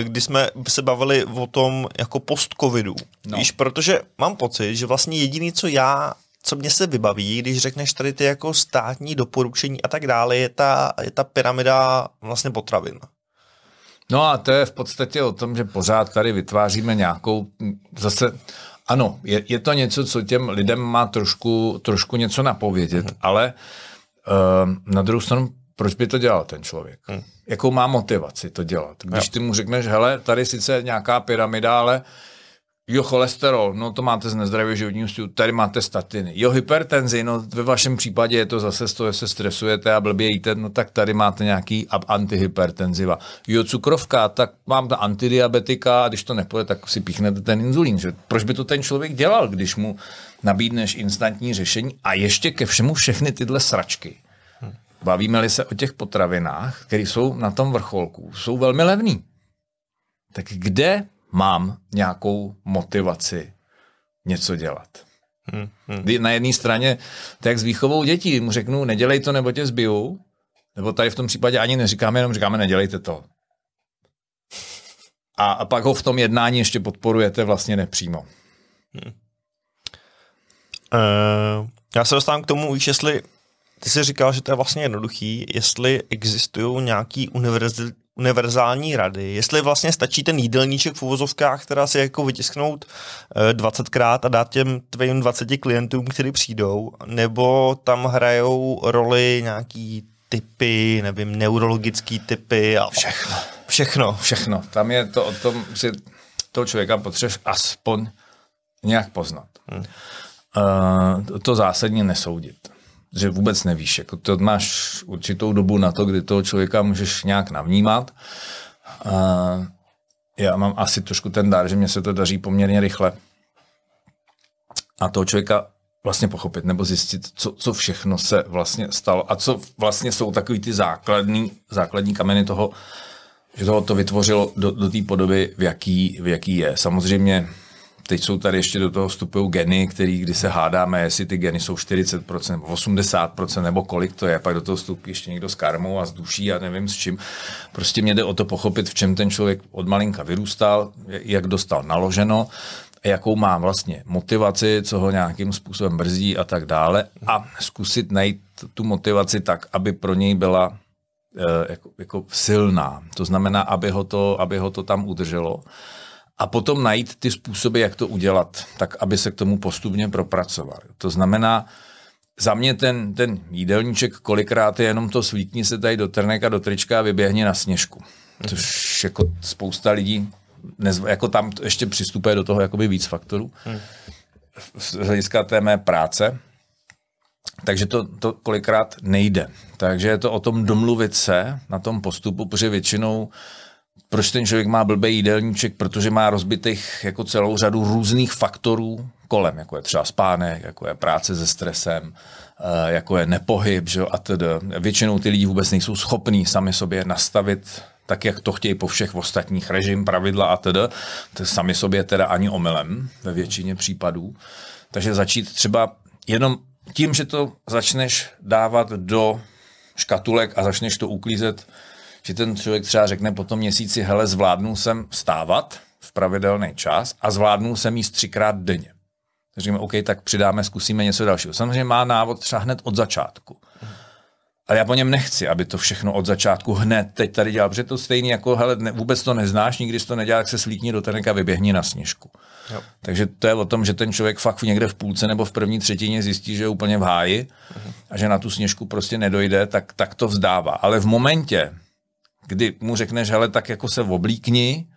Eh, Kdy jsme se bavili o tom jako post-covidu. No. Víš, protože mám pocit, že vlastně jediný, co já co mě se vybaví, když řekneš tady ty jako státní doporučení a tak dále, je ta, je ta pyramida vlastně potravin. No a to je v podstatě o tom, že pořád tady vytváříme nějakou zase, ano, je, je to něco, co těm lidem má trošku, trošku něco napovědět, hmm. ale uh, na druhou stranu, proč by to dělal ten člověk? Hmm. Jakou má motivaci to dělat? Když ty mu řekneš, hele, tady sice nějaká pyramida, ale uh, Jo, cholesterol, no to máte z nezdravého životního stylu, tady máte statiny. Jo, hypertenzi, no ve vašem případě je to zase z toho, že se stresujete a blbě jíte, no tak tady máte nějaký antihypertenziva. Jo, cukrovka, tak mám ta antidiabetika a když to nepůjde, tak si píchnete ten inzulín. Že? Proč by to ten člověk dělal, když mu nabídneš instantní řešení a ještě ke všemu všechny tyhle sračky? Bavíme-li se o těch potravinách, které jsou na tom vrcholku, jsou velmi levné. Tak kde mám nějakou motivaci něco dělat. Hmm, hmm. Na jedné straně, tak s výchovou dětí, mu řeknu, nedělej to, nebo tě zbiju, nebo tady v tom případě ani neříkáme, jenom říkáme, nedělejte to. A, a pak ho v tom jednání ještě podporujete vlastně nepřímo. Hmm. Uh, já se dostávám k tomu víš, jestli ty jsi říkal, že to je vlastně jednoduchý, jestli existují nějaký univerzální univerzální rady, jestli vlastně stačí ten jídelníček v uvozovkách, která si jako vytisknout 20krát eh, a dát těm tvým 20 klientům, kteří přijdou, nebo tam hrajou roli nějaký typy, nevím, neurologický typy a všechno. Všechno. Všechno. Tam je to o tom, že toho člověka potřebuješ aspoň nějak poznat. Hmm. Uh, to zásadně nesoudit že vůbec nevíš. Jako to máš určitou dobu na to, kdy toho člověka můžeš nějak navnímat. A já mám asi trošku ten dár, že mě se to daří poměrně rychle. A toho člověka vlastně pochopit nebo zjistit, co, co všechno se vlastně stalo a co vlastně jsou takový ty základní, základní kameny toho, že toho to vytvořilo do, do té podoby, v jaký, v jaký je. Samozřejmě Teď jsou tady ještě do toho vstupují geny, který, kdy se hádáme, jestli ty geny jsou 40% nebo 80% nebo kolik to je. Pak do toho vstupí ještě někdo s karmou a s duší a nevím s čím. Prostě mě jde o to pochopit, v čem ten člověk od malinka vyrůstal, jak dostal naloženo, jakou má vlastně motivaci, co ho nějakým způsobem brzdí a tak dále. A zkusit najít tu motivaci tak, aby pro něj byla eh, jako, jako silná. To znamená, aby ho to, aby ho to tam udrželo a potom najít ty způsoby, jak to udělat, tak aby se k tomu postupně propracoval. To znamená, za mě ten, ten jídelníček kolikrát je jenom to svítni se tady do trnek a do trička a vyběhni na sněžku. Což mhm. jako spousta lidí nezv, jako tam ještě přistupuje do toho jakoby víc faktorů. Hmm. Z hlediska té mé práce. Takže to, to kolikrát nejde. Takže je to o tom domluvit se na tom postupu, protože většinou uh, proč ten člověk má blbý jídelníček, protože má rozbitých jako celou řadu různých faktorů kolem, jako je třeba spánek, jako je práce se stresem, eh, jako je nepohyb, že a tedy. Většinou ty lidi vůbec nejsou schopní sami sobě nastavit tak, jak to chtějí po všech ostatních režim, pravidla a tedy. Sami sobě teda ani omylem ve většině případů. Takže začít třeba jenom tím, že to začneš dávat do škatulek a začneš to uklízet že ten člověk třeba řekne po tom měsíci, hele, zvládnul jsem vstávat v pravidelný čas a zvládnul jsem jíst třikrát denně. Říkáme, OK, tak přidáme, zkusíme něco dalšího. Samozřejmě má návod třeba hned od začátku. Ale já po něm nechci, aby to všechno od začátku hned teď tady dělal, protože to stejný jako, hele, ne, vůbec to neznáš, nikdy jsi to nedělal, tak se slíkni do a vyběhni na sněžku. Jo. Takže to je o tom, že ten člověk fakt někde v půlce nebo v první třetině zjistí, že je úplně v háji mhm. a že na tu sněžku prostě nedojde, tak, tak to vzdává. Ale v momentě, kdy mu řekneš, hele, tak jako se oblíkni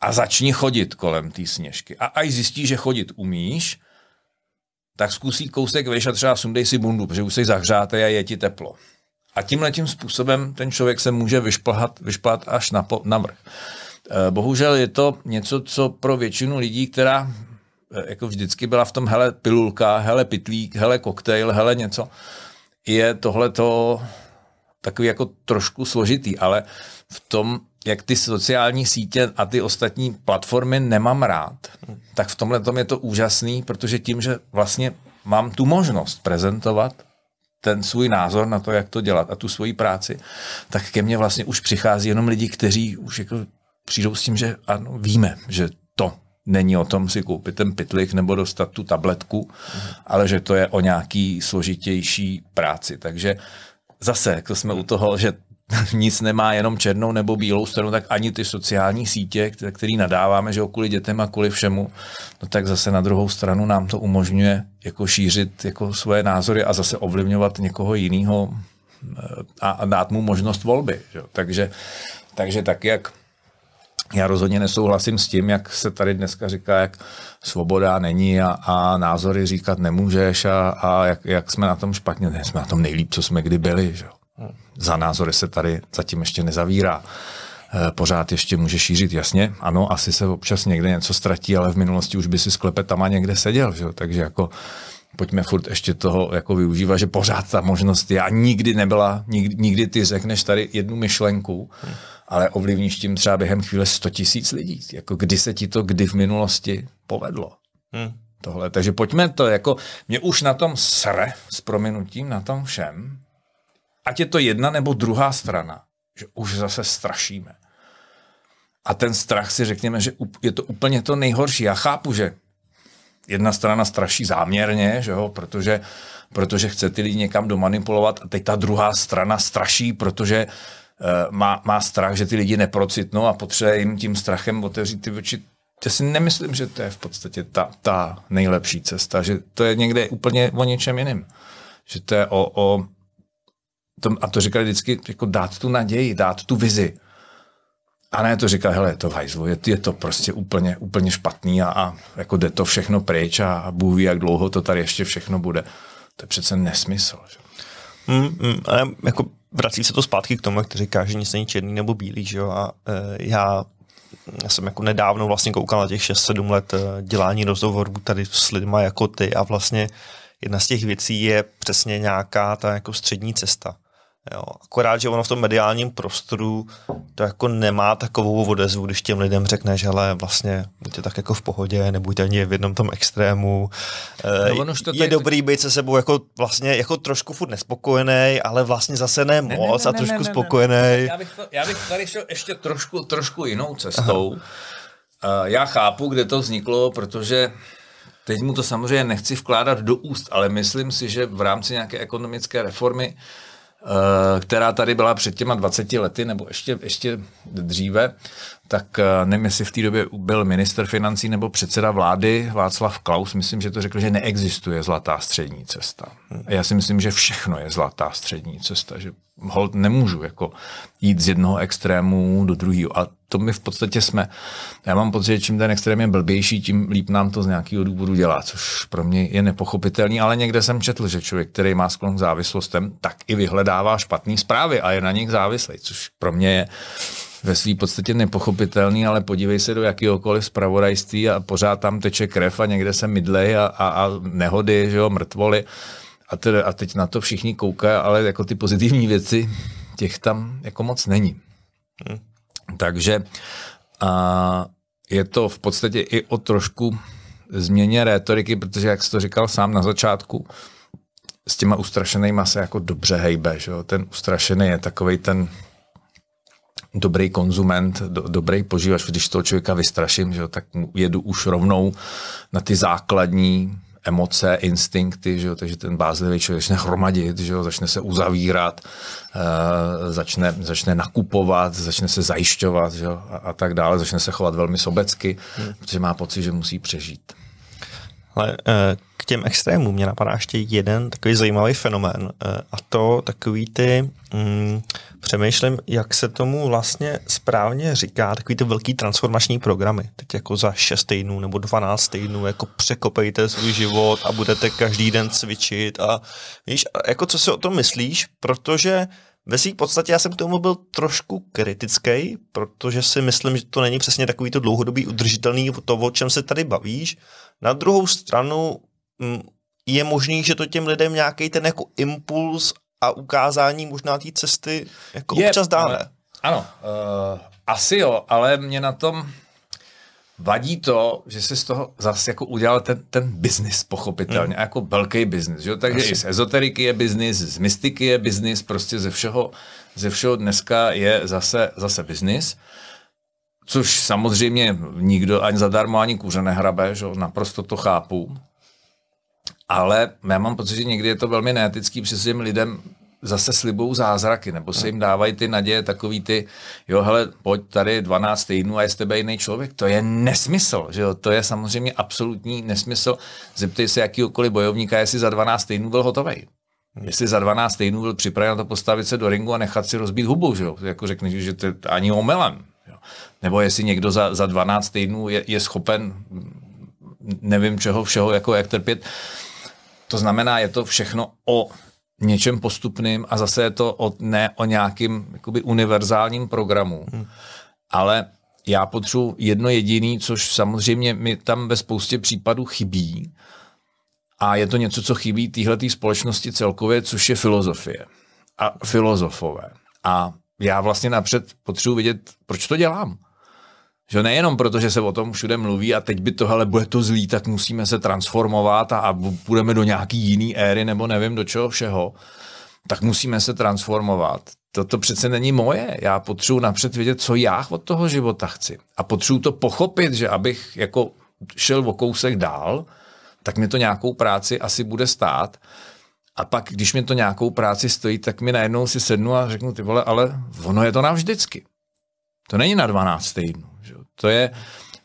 a začni chodit kolem té sněžky. A až zjistí, že chodit umíš, tak zkusí kousek vejš a třeba sundej si bundu, protože už jsi zahřáte a je ti teplo. A tímhle tím způsobem ten člověk se může vyšplhat, vyšplhat až na, po, na vrch. Eh, bohužel je to něco, co pro většinu lidí, která eh, jako vždycky byla v tom hele pilulka, hele pitlík, hele koktejl, hele něco, je tohleto takový jako trošku složitý, ale v tom, jak ty sociální sítě a ty ostatní platformy nemám rád, tak v tomhle tom je to úžasný, protože tím, že vlastně mám tu možnost prezentovat ten svůj názor na to, jak to dělat a tu svoji práci, tak ke mně vlastně už přichází jenom lidi, kteří už jako přijdou s tím, že ano, víme, že to není o tom si koupit ten pitlik nebo dostat tu tabletku, mhm. ale že to je o nějaký složitější práci. Takže zase, jak to jsme u toho, že nic nemá jenom černou nebo bílou stranu, tak ani ty sociální sítě, které nadáváme, že kvůli dětem a kvůli všemu, no tak zase na druhou stranu nám to umožňuje jako šířit jako svoje názory a zase ovlivňovat někoho jiného e, a dát mu možnost volby. Že? Takže, takže tak, jak já rozhodně nesouhlasím s tím, jak se tady dneska říká, jak svoboda není a, a názory říkat nemůžeš a, a jak, jak jsme na tom špatně. Ne, jsme na tom nejlíp, co jsme kdy byli. Že? Za názory se tady zatím ještě nezavírá. E, pořád ještě může šířit, jasně. Ano, asi se občas někde něco ztratí, ale v minulosti už by si tam a někde seděl. Že? Takže jako pojďme furt ještě toho jako využívat, že pořád ta možnost je a nikdy nebyla, nikdy, nikdy ty řekneš tady jednu myšlenku ale ovlivníš tím třeba během chvíle 100 tisíc lidí. Jako kdy se ti to kdy v minulosti povedlo? Hmm. Tohle. Takže pojďme to, jako mě už na tom sre s prominutím, na tom všem, ať je to jedna nebo druhá strana, že už zase strašíme. A ten strach si řekněme, že je to úplně to nejhorší. Já chápu, že jedna strana straší záměrně, že jo, protože, protože chce ty lidi někam domanipulovat a teď ta druhá strana straší, protože uh, Eh, má, má strach, že ty lidi neprocitnou a potřebuje jim tím strachem otevřít ty oči. Já si nemyslím, že to je v podstatě ta, ta nejlepší cesta, že to je někde úplně o něčem jiném. Že to je o, o tom, a to říkali vždycky, jako dát tu naději, dát tu vizi. A ne to říká, hele, je to hajzlo, je, je to prostě úplně, úplně špatný a, a jako jde to všechno pryč a, a Bůh ví, jak dlouho to tady ještě všechno bude. To je přece nesmysl. Že? Mm, mm, ale jako vrací se to zpátky k tomu, jak říká, že nic není černý nebo bílý, že jo? A e, já, já jsem jako nedávno vlastně koukal na těch 6-7 let e, dělání rozhovorů tady s lidma jako ty a vlastně jedna z těch věcí je přesně nějaká ta jako střední cesta. Jo, akorát, že ono v tom mediálním prostoru to jako nemá takovou odezvu, když těm lidem řekne, že ale vlastně buďte tak jako v pohodě, nebuďte ani v jednom tom extrému. No, eh, ono, to je tady... dobrý být se sebou jako vlastně jako trošku furt nespokojený, ale vlastně zase ne moc ne, ne, ne, a trošku ne, ne, ne, spokojený. Ne, ne. Já, bych to, já bych tady šel ještě trošku, trošku jinou cestou. Aha. Eh, já chápu, kde to vzniklo, protože Teď mu to samozřejmě nechci vkládat do úst, ale myslím si, že v rámci nějaké ekonomické reformy Eh, která tady byla před těma 20 lety, nebo ještě, ještě dříve, tak eh, nevím, jestli v té době byl minister financí nebo předseda vlády Václav Klaus, myslím, že to řekl, že neexistuje zlatá střední cesta. Hmm. A já si myslím, že všechno je zlatá střední cesta, že hold nemůžu jako jít z jednoho extrému do druhého. A to my v podstatě jsme. Já mám pocit, že čím ten extrém je blbější, tím líp nám to z nějakého důvodu dělá, což pro mě je nepochopitelný, ale někde jsem četl, že člověk, který má sklon k závislostem, tak i vyhledává špatné zprávy a je na nich závislý, což pro mě je ve své podstatě nepochopitelný, ale podívej se do jakéhokoliv zpravodajství a pořád tam teče krev a někde se mydlej a, a, a nehody, že jo, mrtvoly. A, teda, a teď na to všichni koukají, ale jako ty pozitivní věci, těch tam jako moc není. Hmm. Takže a je to v podstatě i o trošku změně rétoriky, protože jak jsi to říkal sám na začátku, s těma ustrašenýma se jako dobře hejbe. Že jo? Ten ustrašený je takový ten dobrý konzument, do, dobrý požívač. Když toho člověka vystraším, že jo, tak jedu už rovnou na ty základní emoce, instinkty, že jo, takže ten bázlivý člověk začne hromadit, že jo, začne se uzavírat, eh, začne, začne nakupovat, začne se zajišťovat že jo, a, a tak dále, začne se chovat velmi sobecky, hmm. protože má pocit, že musí přežít. Ale eh, k těm extrémům mě napadá ještě jeden takový zajímavý fenomén eh, a to takový ty, mm, přemýšlím, jak se tomu vlastně správně říká, takový ty velký transformační programy. Teď jako za 6 týdnů nebo 12 týdnů jako překopejte svůj život a budete každý den cvičit a víš, jako co si o tom myslíš, protože ve svým podstatě já jsem k tomu byl trošku kritický, protože si myslím, že to není přesně takový to dlouhodobý udržitelný to, o čem se tady bavíš. Na druhou stranu mm, je možný, že to těm lidem nějaký ten jako impuls a ukázání možná té cesty jako je, občas dále. Ano, uh, asi jo, ale mě na tom vadí to, že se z toho zase jako udělal ten, ten biznis, pochopitelně, mm. jako velký biznis. Takže Asi. i z ezoteriky je biznis, z mystiky je biznis, prostě ze všeho, ze všeho dneska je zase, zase biznis. Což samozřejmě nikdo ani zadarmo, ani kůře nehrabe, že naprosto to chápu. Ale já mám pocit, že někdy je to velmi neetický, přesně lidem zase slibou zázraky, nebo se jim dávají ty naděje takový ty, jo hele, pojď tady 12 týdnů a je z tebe jiný člověk. To je nesmysl, že jo? to je samozřejmě absolutní nesmysl. Zeptej se jakýkoliv bojovníka, jestli za 12 týdnů byl hotový. Jestli za 12 týdnů byl připraven na to postavit se do ringu a nechat si rozbít hubu, že jo? jako řekneš, že to ani omelem Jo? Nebo jestli někdo za, za 12 týdnů je, je schopen nevím čeho všeho, jako jak trpět. To znamená, je to všechno o něčem postupným a zase je to o, ne o nějakým jakoby univerzálním programu. Hmm. Ale já potřebuji jedno jediný, což samozřejmě mi tam ve spoustě případů chybí. A je to něco, co chybí téhle společnosti celkově, což je filozofie a filozofové. A já vlastně napřed potřebuji vidět, proč to dělám. Že nejenom proto, že se o tom všude mluví a teď by to, ale bude to zlý, tak musíme se transformovat a, a půjdeme do nějaký jiný éry nebo nevím do čeho všeho, tak musíme se transformovat. Toto přece není moje. Já potřebuji napřed vědět, co já od toho života chci. A potřebuji to pochopit, že abych jako šel o kousek dál, tak mi to nějakou práci asi bude stát. A pak, když mi to nějakou práci stojí, tak mi najednou si sednu a řeknu, ty vole, ale ono je to navždycky. To není na 12 týdnů. To je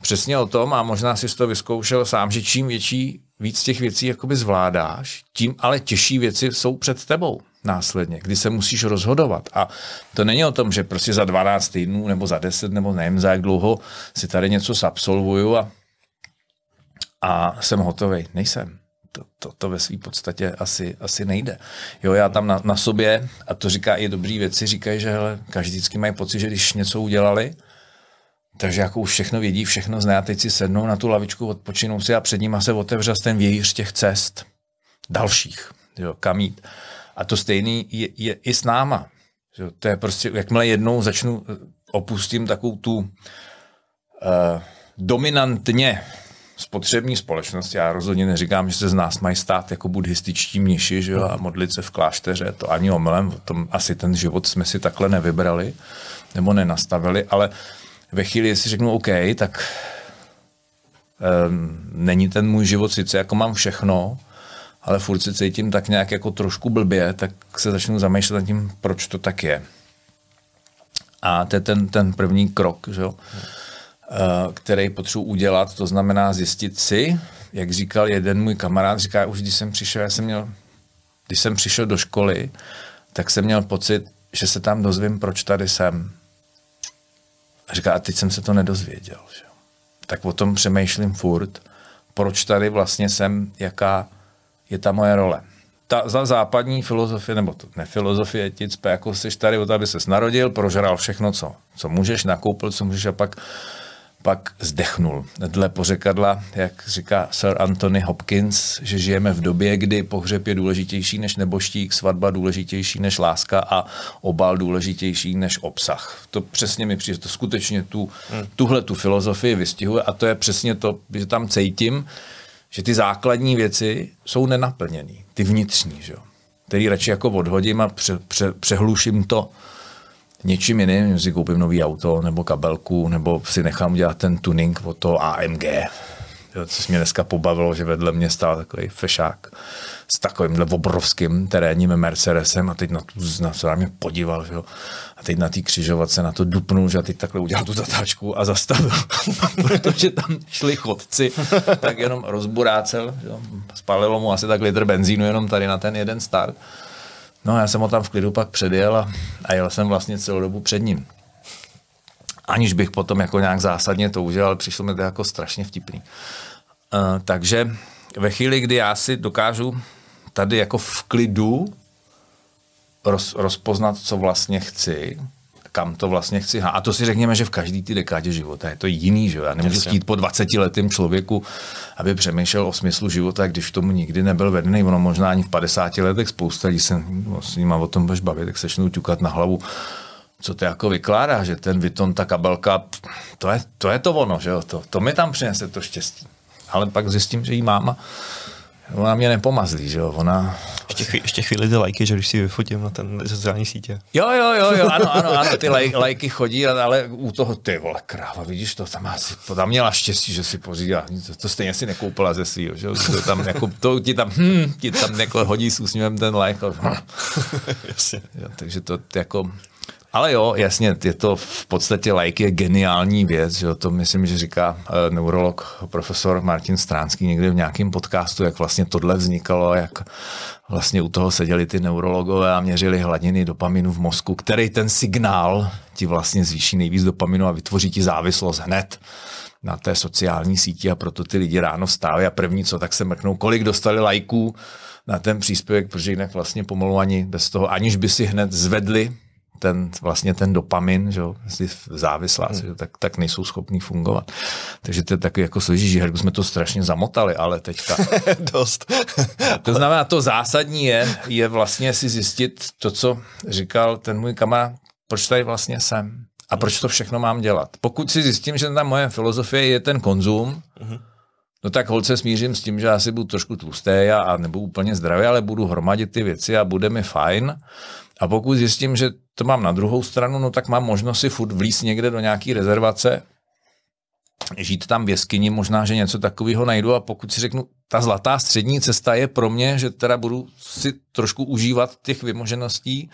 přesně o tom, a možná si to vyzkoušel sám, že čím větší víc těch věcí jakoby zvládáš, tím ale těžší věci jsou před tebou následně, kdy se musíš rozhodovat. A to není o tom, že prostě za 12 týdnů nebo za 10 nebo nevím za jak dlouho si tady něco absolvuju a, a jsem hotový. Nejsem. To, to, to ve své podstatě asi, asi nejde. Jo, já tam na, na sobě, a to říká i dobrý věci, říkají, že hele, každý vždycky mají pocit, že když něco udělali, takže jako už všechno vědí, všechno zná, teď si sednou na tu lavičku, odpočinou si a před nima se otevře ten vějíř těch cest dalších, jo, kam jít. A to stejný je, je i s náma. Jo, to je prostě, jakmile jednou začnu, eh, opustím takovou tu eh, dominantně spotřební společnost, já rozhodně neříkám, že se z nás mají stát jako buddhističtí mniši že jo, a modlit se v klášteře, to ani omylem, o tom asi ten život jsme si takhle nevybrali nebo nenastavili, ale ve chvíli, jestli řeknu OK, tak um, není ten můj život sice jako mám všechno, ale furt se cítím tak nějak jako trošku blbě, tak se začnu zamýšlet nad tím, proč to tak je. A to je ten, ten první krok, že uh, který potřebuji udělat, to znamená zjistit si, jak říkal jeden můj kamarád, říká, už když jsem přišel, já jsem měl, když jsem přišel do školy, tak jsem měl pocit, že se tam dozvím, proč tady jsem. A říká, a teď jsem se to nedozvěděl. Že? Tak o tom přemýšlím furt, proč tady vlastně jsem, jaká je ta moje role. Ta, za západní filozofie, nebo to, ne filozofie, ticpe, jako jsi tady to, aby ses narodil, prožral všechno, co, co můžeš, nakoupil, co můžeš a pak pak zdechnul. Dle pořekadla, jak říká Sir Anthony Hopkins, že žijeme v době, kdy pohřeb je důležitější než neboštík, svatba důležitější než láska a obal důležitější než obsah. To přesně mi přijde, to skutečně tu, hmm. tuhle tu filozofii vystihuje a to je přesně to, že tam cejtím, že ty základní věci jsou nenaplněné, ty vnitřní, že jo? který radši jako odhodím a pře, pře, přehluším to, něčím jiným, že si koupím nový auto nebo kabelku, nebo si nechám dělat ten tuning od toho AMG. Co mě dneska pobavilo, že vedle mě stál takový fešák s takovýmhle obrovským terénním Mercedesem a teď na, tu, na co na mě podíval, že jo? a teď na té křižovatce na to dupnul, že a teď takhle udělal tu zatáčku a zastavil, protože tam šli chodci, tak jenom rozburácel, že jo? spalilo mu asi tak litr benzínu jenom tady na ten jeden start No já jsem ho tam v klidu pak předjel a, a jel jsem vlastně celou dobu před ním. Aniž bych potom jako nějak zásadně to ale přišlo mi to jako strašně vtipný. Uh, takže ve chvíli, kdy já si dokážu tady jako v klidu roz, rozpoznat, co vlastně chci, kam to vlastně chci. A to si řekněme, že v každý ty dekádě života je to jiný, že já nemůžu chtít po 20 letým člověku, aby přemýšlel o smyslu života, když tomu nikdy nebyl vedený. Ono možná ani v 50 letech spousta lidí se no, s nima o tom budeš bavit, tak sečnou ťukat na hlavu co to jako vykládá, že ten Vyton, ta kabelka, to je to, je to ono, že jo? To, to mi tam přinese to štěstí. Ale pak zjistím, že jí máma. Ona mě nepomazlí, že jo, ona... Ještě, chvíli, ještě chvíli ty lajky, že když si vyfotím na ten sociální sítě. Jo, jo, jo, jo, ano, ano, ano ty laj, lajky chodí, ale u toho, ty vole, kráva, vidíš to, tam, asi, to tam měla štěstí, že si pořídila, to, to stejně si nekoupila ze svýho, že jo, to tam jako, to ti tam, hm, ti tam jako hodí s úsměvem ten lajk. Hm. jo, takže to jako, ale jo, jasně, je to v podstatě like je geniální věc, že jo? to myslím, že říká uh, neurolog profesor Martin Stránský někde v nějakém podcastu, jak vlastně tohle vznikalo, jak vlastně u toho seděli ty neurologové a měřili hladiny dopaminu v mozku, který ten signál ti vlastně zvýší nejvíc dopaminu a vytvoří ti závislost hned na té sociální síti a proto ty lidi ráno stávají a první co, tak se mrknou, kolik dostali lajků na ten příspěvek, protože jinak vlastně pomalu ani bez toho, aniž by si hned zvedli ten, vlastně ten dopamin, že jo, závislá, hmm. tak, tak nejsou schopní fungovat. Takže to je takový jako složitý, že jsme to strašně zamotali, ale teďka. Dost. to znamená, to zásadní je, je vlastně si zjistit to, co říkal ten můj kamarád, proč tady vlastně jsem a proč to všechno mám dělat. Pokud si zjistím, že ta moje filozofie je ten konzum, hmm. No tak holce smířím s tím, že asi budu trošku tlustý a, a nebudu úplně zdravý, ale budu hromadit ty věci a bude mi fajn a pokud zjistím, že to mám na druhou stranu, no tak mám možnost si furt vlíz někde do nějaký rezervace, žít tam v jeskyni, možná, že něco takového najdu a pokud si řeknu, ta zlatá střední cesta je pro mě, že teda budu si trošku užívat těch vymožeností,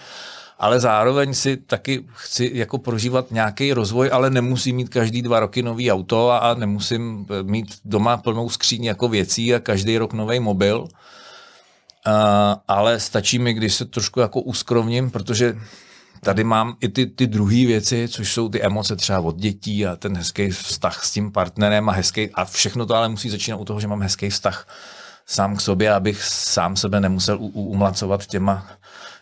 ale zároveň si taky chci jako prožívat nějaký rozvoj, ale nemusím mít každý dva roky nový auto a, a nemusím mít doma plnou skříň jako věcí a každý rok nový mobil. Eh, ale stačí mi, když se trošku jako uskrovním, protože tady mám i ty, ty druhé věci, což jsou ty emoce třeba od dětí a ten hezký vztah s tím partnerem a hezký, a všechno to ale musí začínat u toho, že mám hezký vztah sám k sobě, abych sám sebe nemusel u, u, umlacovat těma,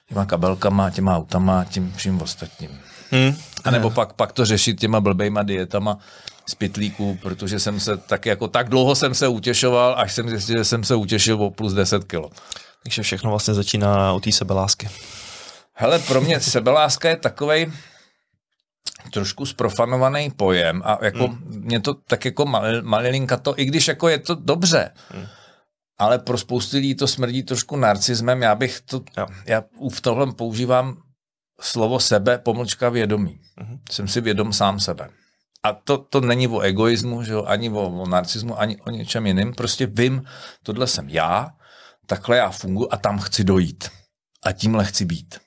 těma kabelkama, těma autama, tím vším ostatním. Hmm. A nebo pak, pak to řešit těma blbejma dietama z pitlíků, protože jsem se tak jako tak dlouho jsem se utěšoval, až jsem zjistil, že jsem se utěšil o plus 10 kilo. Takže všechno vlastně začíná u té sebelásky. Hele, pro mě sebeláska je takový trošku sprofanovaný pojem a jako mm. mě to tak jako mal, malilinka to, i když jako je to dobře, mm. ale pro spoustu lidí to smrdí trošku narcismem, já bych to, jo. já v tomhle používám slovo sebe, pomlčka vědomí. Mm. Jsem si vědom sám sebe. A to, to není o egoismu, že jo, ani o, o narcismu, ani o něčem jiném. Prostě vím, tohle jsem já, takhle já funguji a tam chci dojít. A tímhle chci být.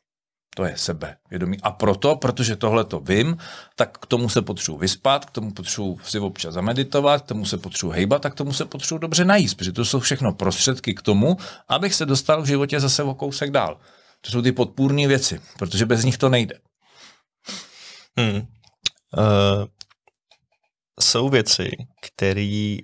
To je sebevědomí. A proto, protože tohle to vím, tak k tomu se potřebuji vyspat, k tomu potřebuji si občas zameditovat, k tomu se potřebuji hejbat, tak k tomu se potřebuji dobře najíst, protože to jsou všechno prostředky k tomu, abych se dostal v životě zase o kousek dál. To jsou ty podpůrné věci, protože bez nich to nejde. Hmm. Uh, jsou věci, které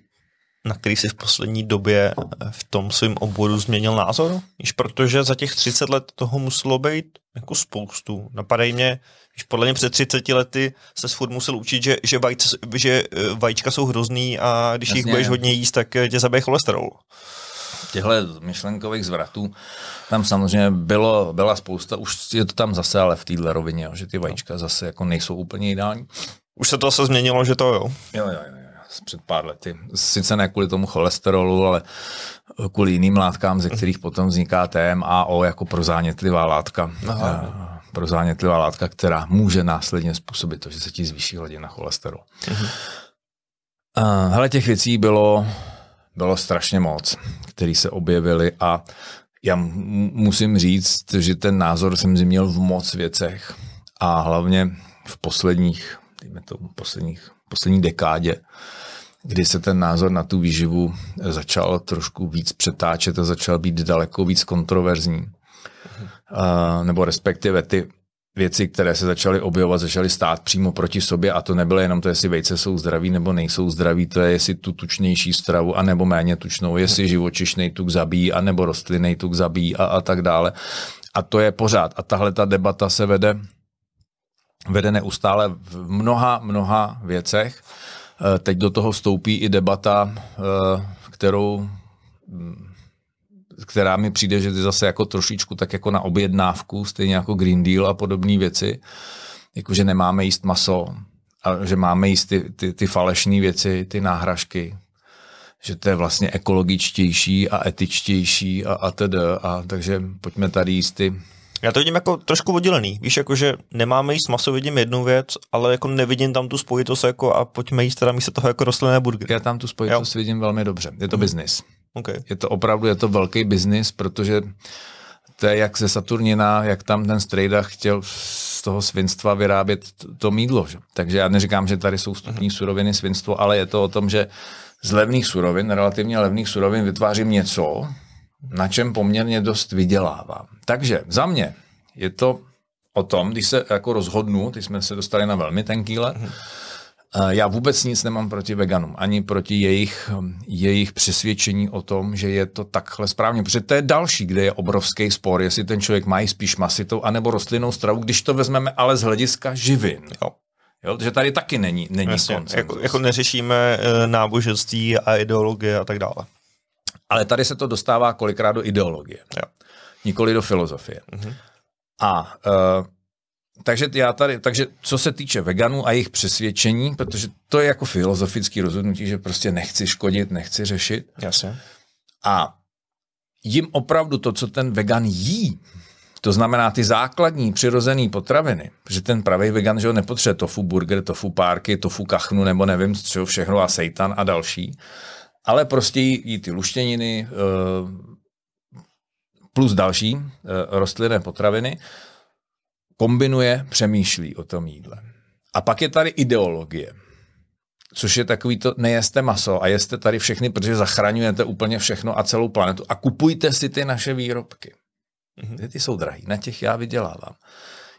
na který si v poslední době eh, v tom svém oboru změnil názor? Již protože za těch 30 let toho muselo být jako spoustu. Napadají mě, když podle mě před 30 lety se furt musel učit, že, že, vajc, že eh, vajíčka jsou hrozný a když Jasně. jich budeš hodně jíst, tak eh, tě zabije cholesterol. Těhle myšlenkových zvratů tam samozřejmě bylo, byla spousta, už je to tam zase ale v téhle rovině, že ty vajíčka no. zase jako nejsou úplně ideální. Už se to zase změnilo, že to jo. Jo, jo, jo před pár lety. Sice ne kvůli tomu cholesterolu, ale kvůli jiným látkám, ze kterých potom vzniká TMAO jako prozánětlivá látka. Aha eh, prozánětlivá látka, která může následně způsobit to, že se ti zvýší hladina cholesterolu. Mhm. Eh, hele, těch věcí bylo, bylo strašně moc, které se objevily a já musím říct, že ten názor jsem změnil v moc věcech a hlavně v posledních, dejme tomu, posledních, poslední dekádě kdy se ten názor na tu výživu začal trošku víc přetáčet a začal být daleko víc kontroverzní. Uh, nebo respektive ty věci, které se začaly objevovat, začaly stát přímo proti sobě a to nebylo jenom to, jestli vejce jsou zdraví nebo nejsou zdraví, to je jestli tu tučnější stravu a nebo méně tučnou, jestli živočišný tuk zabíjí a nebo rostlinný tuk zabíjí a, a tak dále. A to je pořád. A tahle ta debata se vede vede neustále v mnoha, mnoha věcech. Eh, teď do toho vstoupí i debata, eh, kterou hm, která mi přijde, že je zase jako trošičku tak jako na objednávku, stejně jako Green Deal a podobné věci, jako že nemáme jíst maso, a že máme jíst ty, ty, ty falešné věci, ty náhražky, že to je vlastně ekologičtější a etičtější a, a td. A takže pojďme tady jíst ty já to vidím jako trošku oddělený. Víš, jako že nemáme jíst maso, vidím jednu věc, ale jako nevidím tam tu spojitost jako a pojďme jíst teda místo toho jako rostlinné burgery. Já tam tu spojitost jo. vidím velmi dobře. Je to mm. biznis. Okay. Je to opravdu, je to velký biznis, protože to je jak ze Saturnina, jak tam ten strejda chtěl z toho svinstva vyrábět to mídlo. Že? Takže já neříkám, že tady jsou vstupní mm. suroviny svinstvo, ale je to o tom, že z levných surovin, relativně levných surovin vytvářím něco, na čem poměrně dost vydělávám. Takže za mě je to o tom, když se jako rozhodnu, ty jsme se dostali na velmi tenký let, mhm. eh, Já vůbec nic nemám proti veganům, ani proti jejich, hm, jejich přesvědčení o tom, že je to takhle správně. Protože to je další, kde je obrovský spor, jestli ten člověk má spíš masitou anebo rostlinnou stravu, když to vezmeme ale z hlediska živin. Jo. Jo, že tady taky není, není Jasně, koncenzus. Jako, jako neřešíme eh, náboženství a ideologie a tak dále. Ale tady se to dostává kolikrát do ideologie, jo. nikoli do filozofie. Mm-hmm. A uh, takže já tady, takže co se týče veganů a jejich přesvědčení, protože to je jako filozofický rozhodnutí, že prostě nechci škodit, nechci řešit. Jasně. A jim opravdu to, co ten vegan jí, to znamená ty základní přirozené potraviny, že ten pravý vegan, že ho nepotřebuje tofu burger, tofu párky, tofu kachnu nebo nevím, co všechno a seitan a další, ale prostě jí ty luštěniny eh, plus další eh, rostlinné potraviny kombinuje, přemýšlí o tom jídle. A pak je tady ideologie, což je takový to, nejeste maso a jeste tady všechny, protože zachraňujete úplně všechno a celou planetu a kupujte si ty naše výrobky. Mm-hmm. Ty jsou drahý, na těch já vydělávám.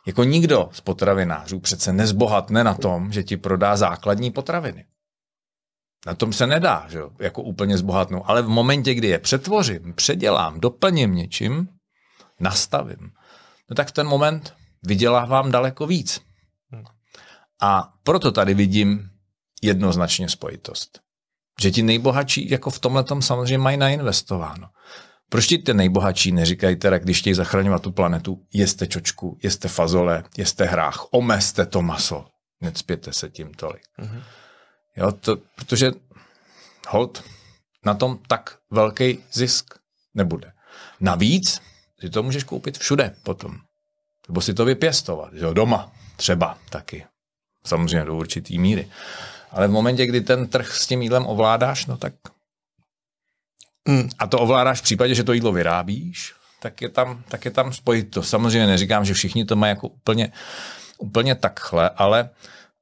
Jako nikdo z potravinářů přece nezbohatne na tom, že ti prodá základní potraviny. Na tom se nedá, že jo, jako úplně zbohatnout. Ale v momentě, kdy je přetvořím, předělám, doplním něčím, nastavím, no tak v ten moment vydělávám daleko víc. Hmm. A proto tady vidím jednoznačně spojitost. Že ti nejbohatší jako v tomhle tom samozřejmě mají nainvestováno. Proč ti ty nejbohatší neříkají teda, když chtějí zachraňovat tu planetu, jeste čočku, jeste fazole, jeste hrách, omezte to maso, necpěte se tím tolik. Uh-huh. Jo, to, protože hold na tom tak velký zisk nebude. Navíc si to můžeš koupit všude potom. Nebo si to vypěstovat, jo, doma třeba taky. Samozřejmě do určitý míry. Ale v momentě, kdy ten trh s tím jídlem ovládáš, no tak... Mm. A to ovládáš v případě, že to jídlo vyrábíš, tak je tam, tak je tam spojit to. Samozřejmě neříkám, že všichni to mají jako úplně, úplně takhle, ale,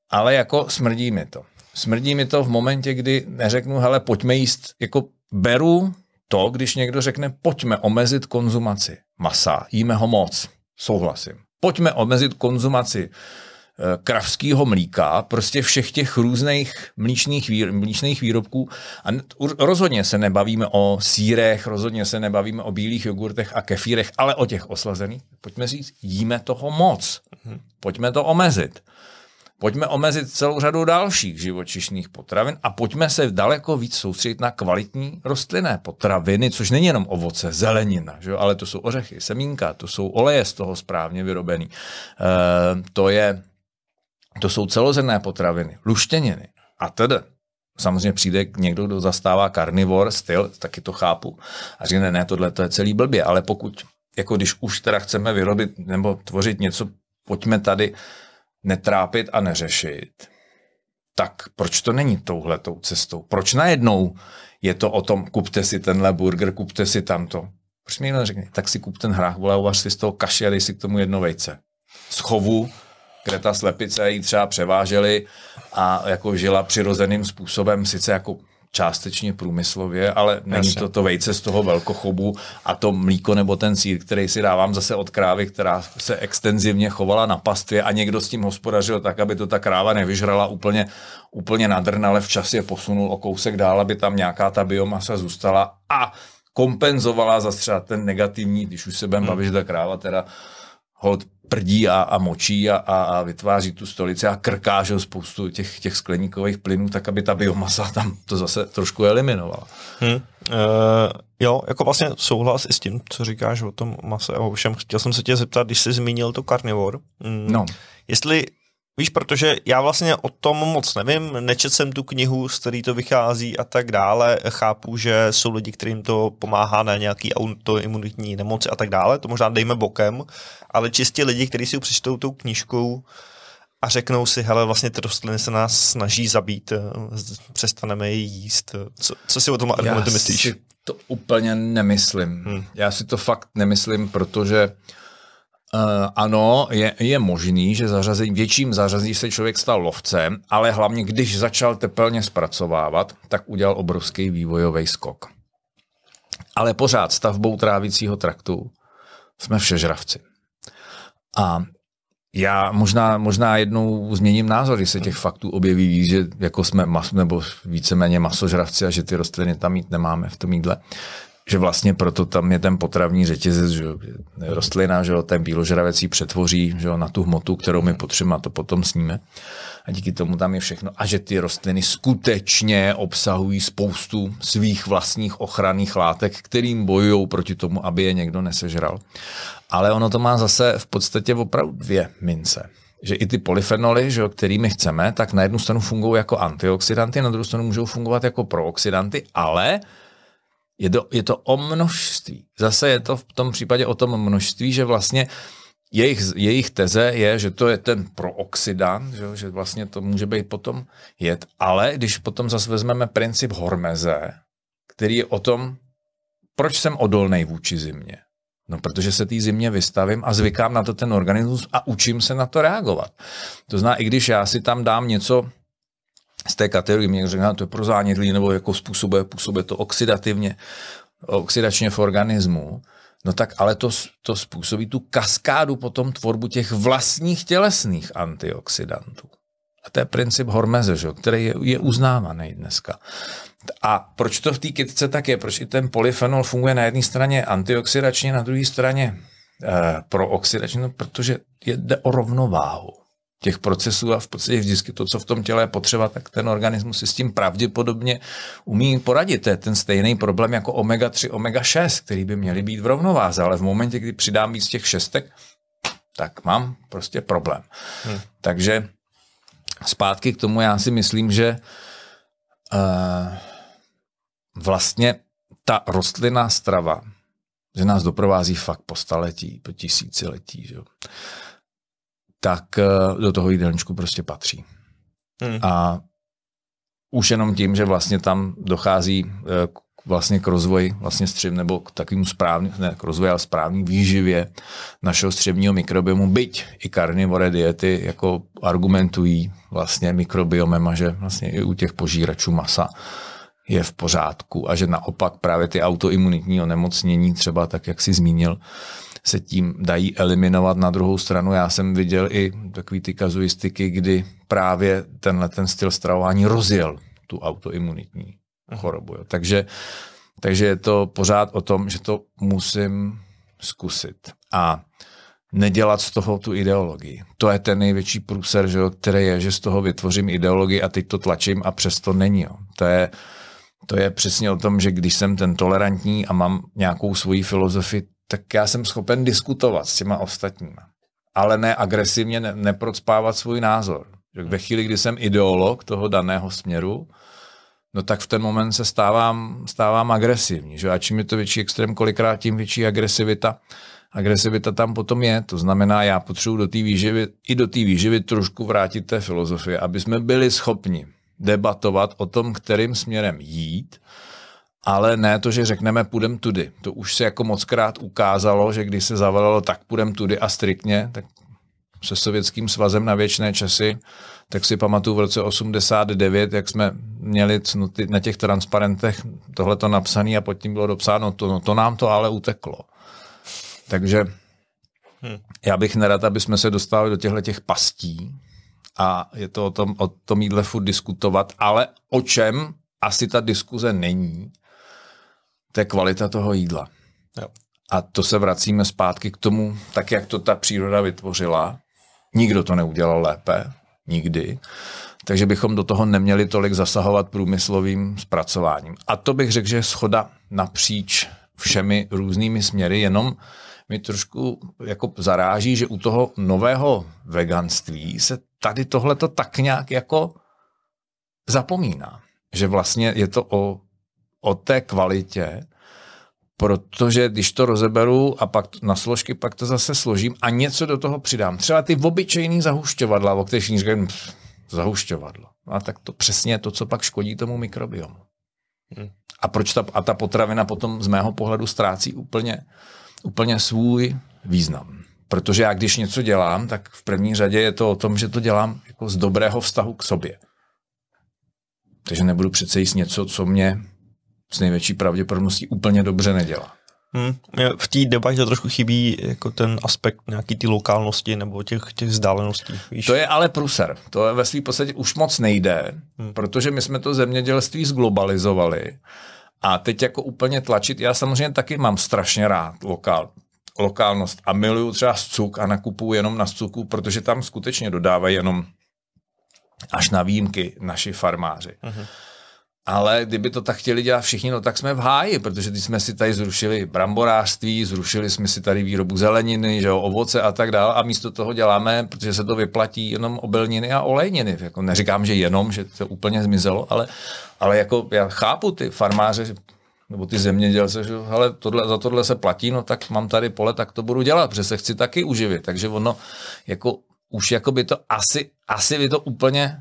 ale jako smrdí mi to smrdí mi to v momentě, kdy neřeknu, hele, pojďme jíst, jako beru to, když někdo řekne, pojďme omezit konzumaci masa, jíme ho moc, souhlasím. Pojďme omezit konzumaci eh, kravského mlíka, prostě všech těch různých mlíčných, výr, mlíčných výrobků. A rozhodně se nebavíme o sírech, rozhodně se nebavíme o bílých jogurtech a kefírech, ale o těch oslazených. Pojďme říct, jíme toho moc. Mhm. Pojďme to omezit. Pojďme omezit celou řadu dalších živočišných potravin a pojďme se daleko víc soustředit na kvalitní rostlinné potraviny, což není jenom ovoce, zelenina, že? ale to jsou ořechy, semínka, to jsou oleje z toho správně vyrobený, e, to, je, to jsou celozrné potraviny, luštěniny a tedy. Samozřejmě přijde někdo, kdo zastává karnivor styl, taky to chápu, a říkne, ne, tohle to je celý blbě, ale pokud, jako když už teda chceme vyrobit nebo tvořit něco, pojďme tady netrápit a neřešit, tak proč to není touhletou cestou? Proč najednou je to o tom, kupte si tenhle burger, kupte si tamto? Proč mi někdo řekne, tak si kup ten hrách, vole, uvař si z toho kaši a dej si k tomu jedno vejce. Z chovu, kde ta slepice ji třeba převáželi a jako žila přirozeným způsobem, sice jako částečně průmyslově, ale není Jasně. to to vejce z toho velkochobu a to mlíko nebo ten sír, který si dávám zase od krávy, která se extenzivně chovala na pastvě a někdo s tím hospodařil tak, aby to ta kráva nevyžrala úplně, úplně ale včas je posunul o kousek dál, aby tam nějaká ta biomasa zůstala a kompenzovala zase třeba ten negativní, když už se budeme hmm. bavit, že ta kráva teda hod prdí a, a močí a, a, a vytváří tu stolici a krká že spoustu těch, těch skleníkových plynů, tak aby ta biomasa tam to zase trošku eliminovala. Hmm. Uh, jo, jako vlastně souhlas i s tím, co říkáš o tom mase Ovšem, Chtěl jsem se tě zeptat, když jsi zmínil to karnivor, mm, no. jestli Víš, protože já vlastně o tom moc nevím, nečet jsem tu knihu, z který to vychází a tak dále. Chápu, že jsou lidi, kterým to pomáhá na nějaký autoimunitní nemoci a tak dále, to možná dejme bokem, ale čistě lidi, kteří si přečtou tou knižkou a řeknou si, hele, vlastně ty rostliny se nás snaží zabít, eh, přestaneme je jíst. Co, co si o tom argumentu myslíš? to úplně nemyslím. Hmm. Já si to fakt nemyslím, protože uh, Uh, ano, je, je možný, že zařazení, větším zařazení se člověk stal lovcem, ale hlavně když začal tepelně zpracovávat, tak udělal obrovský vývojový skok. Ale pořád stavbou trávicího traktu jsme všežravci. A já možná, možná jednou změním názor, když se těch faktů objeví že jako jsme mas, nebo víceméně masožravci a že ty rostliny tam mít nemáme v tom jídle že vlastně proto tam je ten potravní řetězec, že rostlina, že ten bíložravecí přetvoří že na tu hmotu, kterou my potřebujeme, a to potom sníme. A díky tomu tam je všechno. A že ty rostliny skutečně obsahují spoustu svých vlastních ochranných látek, kterým bojují proti tomu, aby je někdo nesežral. Ale ono to má zase v podstatě opravdu dvě mince že i ty polyfenoly, že kterými chceme, tak na jednu stranu fungují jako antioxidanty, na druhou stranu můžou fungovat jako prooxidanty, ale je to, je to o množství. Zase je to v tom případě o tom množství, že vlastně jejich, jejich teze je, že to je ten prooxidant, že, že vlastně to může být potom jed. Ale když potom zase vezmeme princip hormeze, který je o tom, proč jsem odolnej vůči zimě. No, protože se té zimě vystavím a zvykám na to ten organismus a učím se na to reagovat. To znamená, i když já si tam dám něco z té kategorie. někdo řekl, no, to je pro zánětlí, nebo jako způsobuje, působuje to oxidativně, oxidačně v organismu. No tak ale to, to způsobí tu kaskádu potom tvorbu těch vlastních tělesných antioxidantů. A to je princip Hormeze, že, který je, je uznávaný dneska. A proč to v té kytce tak je? Proč i ten polyfenol funguje na jedné straně antioxidačně, na druhé straně eh, prooxidačně? No, protože jde o rovnováhu těch procesů a v podstatě vždycky to, co v tom těle je potřeba, tak ten organismus si s tím pravděpodobně umí poradit. To je ten stejný problém jako omega-3, omega-6, který by měly být v rovnováze, ale v momentě, kdy přidám víc těch šestek, tak mám prostě problém. Hmm. Takže zpátky k tomu já si myslím, že uh, vlastně ta rostlinná strava, že nás doprovází fakt po staletí, po tisíciletí. Že? tak eh, do toho jídelníčku prostě patří. Hmm. A už jenom tím, že vlastně tam dochází eh, k, vlastně k rozvoji vlastně střev, nebo k takovému správně, ne k rozvoji, ale správný výživě našeho střevního mikrobiomu, byť i karnivore diety jako argumentují vlastně mikrobiomem a že vlastně i u těch požíračů masa je v pořádku a že naopak právě ty autoimunitní onemocnění, třeba tak, jak si zmínil, se tím dají eliminovat. Na druhou stranu já jsem viděl i takový ty kazuistiky, kdy právě tenhle ten styl stravování rozjel tu autoimunitní mhm. chorobu. Jo. Takže, takže je to pořád o tom, že to musím zkusit. A nedělat z toho tu ideologii. To je ten největší průser, že, který je, že z toho vytvořím ideologii a teď to tlačím a přesto není. Jo. To je, to je přesně o tom, že když jsem ten tolerantní a mám nějakou svoji filozofii, tak já jsem schopen diskutovat s těma ostatníma. Ale ne agresivně, ne, neprocpávat svůj názor. Že ve chvíli, kdy jsem ideolog toho daného směru, no tak v ten moment se stávám, stávám agresivní. Že? A čím je to větší extrém, kolikrát tím větší agresivita. Agresivita tam potom je. To znamená, já potřebuji do té výživy, i do té výživy trošku vrátit té filozofie, aby jsme byli schopni debatovat o tom, kterým směrem jít, ale ne to, že řekneme půjdem tudy. To už se jako moc krát ukázalo, že když se zavalilo tak půjdem tudy a striktně, tak se sovětským svazem na věčné časy, tak si pamatuju v roce 89, jak jsme měli na těch transparentech tohleto napsané a pod tím bylo dopsáno, to, no to nám to ale uteklo. Takže hmm. já bych nerad, aby jsme se dostali do těchto těch pastí a je to o tom, o tom jídle furt diskutovat, ale o čem asi ta diskuze není, to je kvalita toho jídla. Jo. A to se vracíme zpátky k tomu, tak jak to ta příroda vytvořila. Nikdo to neudělal lépe, nikdy. Takže bychom do toho neměli tolik zasahovat průmyslovým zpracováním. A to bych řekl, že je schoda napříč všemi různými směry, jenom mi trošku jako zaráží, že u toho nového veganství se tady tohle to tak nějak jako zapomíná. Že vlastně je to o o té kvalitě, protože když to rozeberu a pak na složky, pak to zase složím a něco do toho přidám. Třeba ty obyčejný zahušťovadla, o kterých říkám, zahušťovadlo. No a tak to přesně je to, co pak škodí tomu mikrobiomu. Hmm. A proč ta, a ta potravina potom z mého pohledu ztrácí úplně, úplně svůj význam. Protože já když něco dělám, tak v první řadě je to o tom, že to dělám jako z dobrého vztahu k sobě. Takže nebudu přece jíst něco, co mě s největší pravděpodobností úplně dobře nedělá. Hmm. V té debatě trošku chybí jako ten aspekt nějaký ty lokálnosti nebo těch, těch vzdáleností. Víš? To je ale pruser. To je ve své podstatě už moc nejde, hmm. protože my jsme to zemědělství zglobalizovali a teď jako úplně tlačit. Já samozřejmě taky mám strašně rád lokál, lokálnost a miluju třeba cuk a nakupuju jenom na cuku, protože tam skutečně dodávají jenom až na výjimky naši farmáři. Hmm ale kdyby to tak chtěli dělat všichni, no tak jsme v háji, protože když jsme si tady zrušili bramborářství, zrušili jsme si tady výrobu zeleniny, že jo, ovoce a tak dále a místo toho děláme, protože se to vyplatí jenom obelniny a olejniny. Jako neříkám, že jenom, že to úplně zmizelo, ale, ale jako já chápu ty farmáře, nebo ty zemědělce, že hele, tohle, za tohle se platí, no tak mám tady pole, tak to budu dělat, protože se chci taky uživit. Takže ono, jako, už jako by to asi, asi by to úplně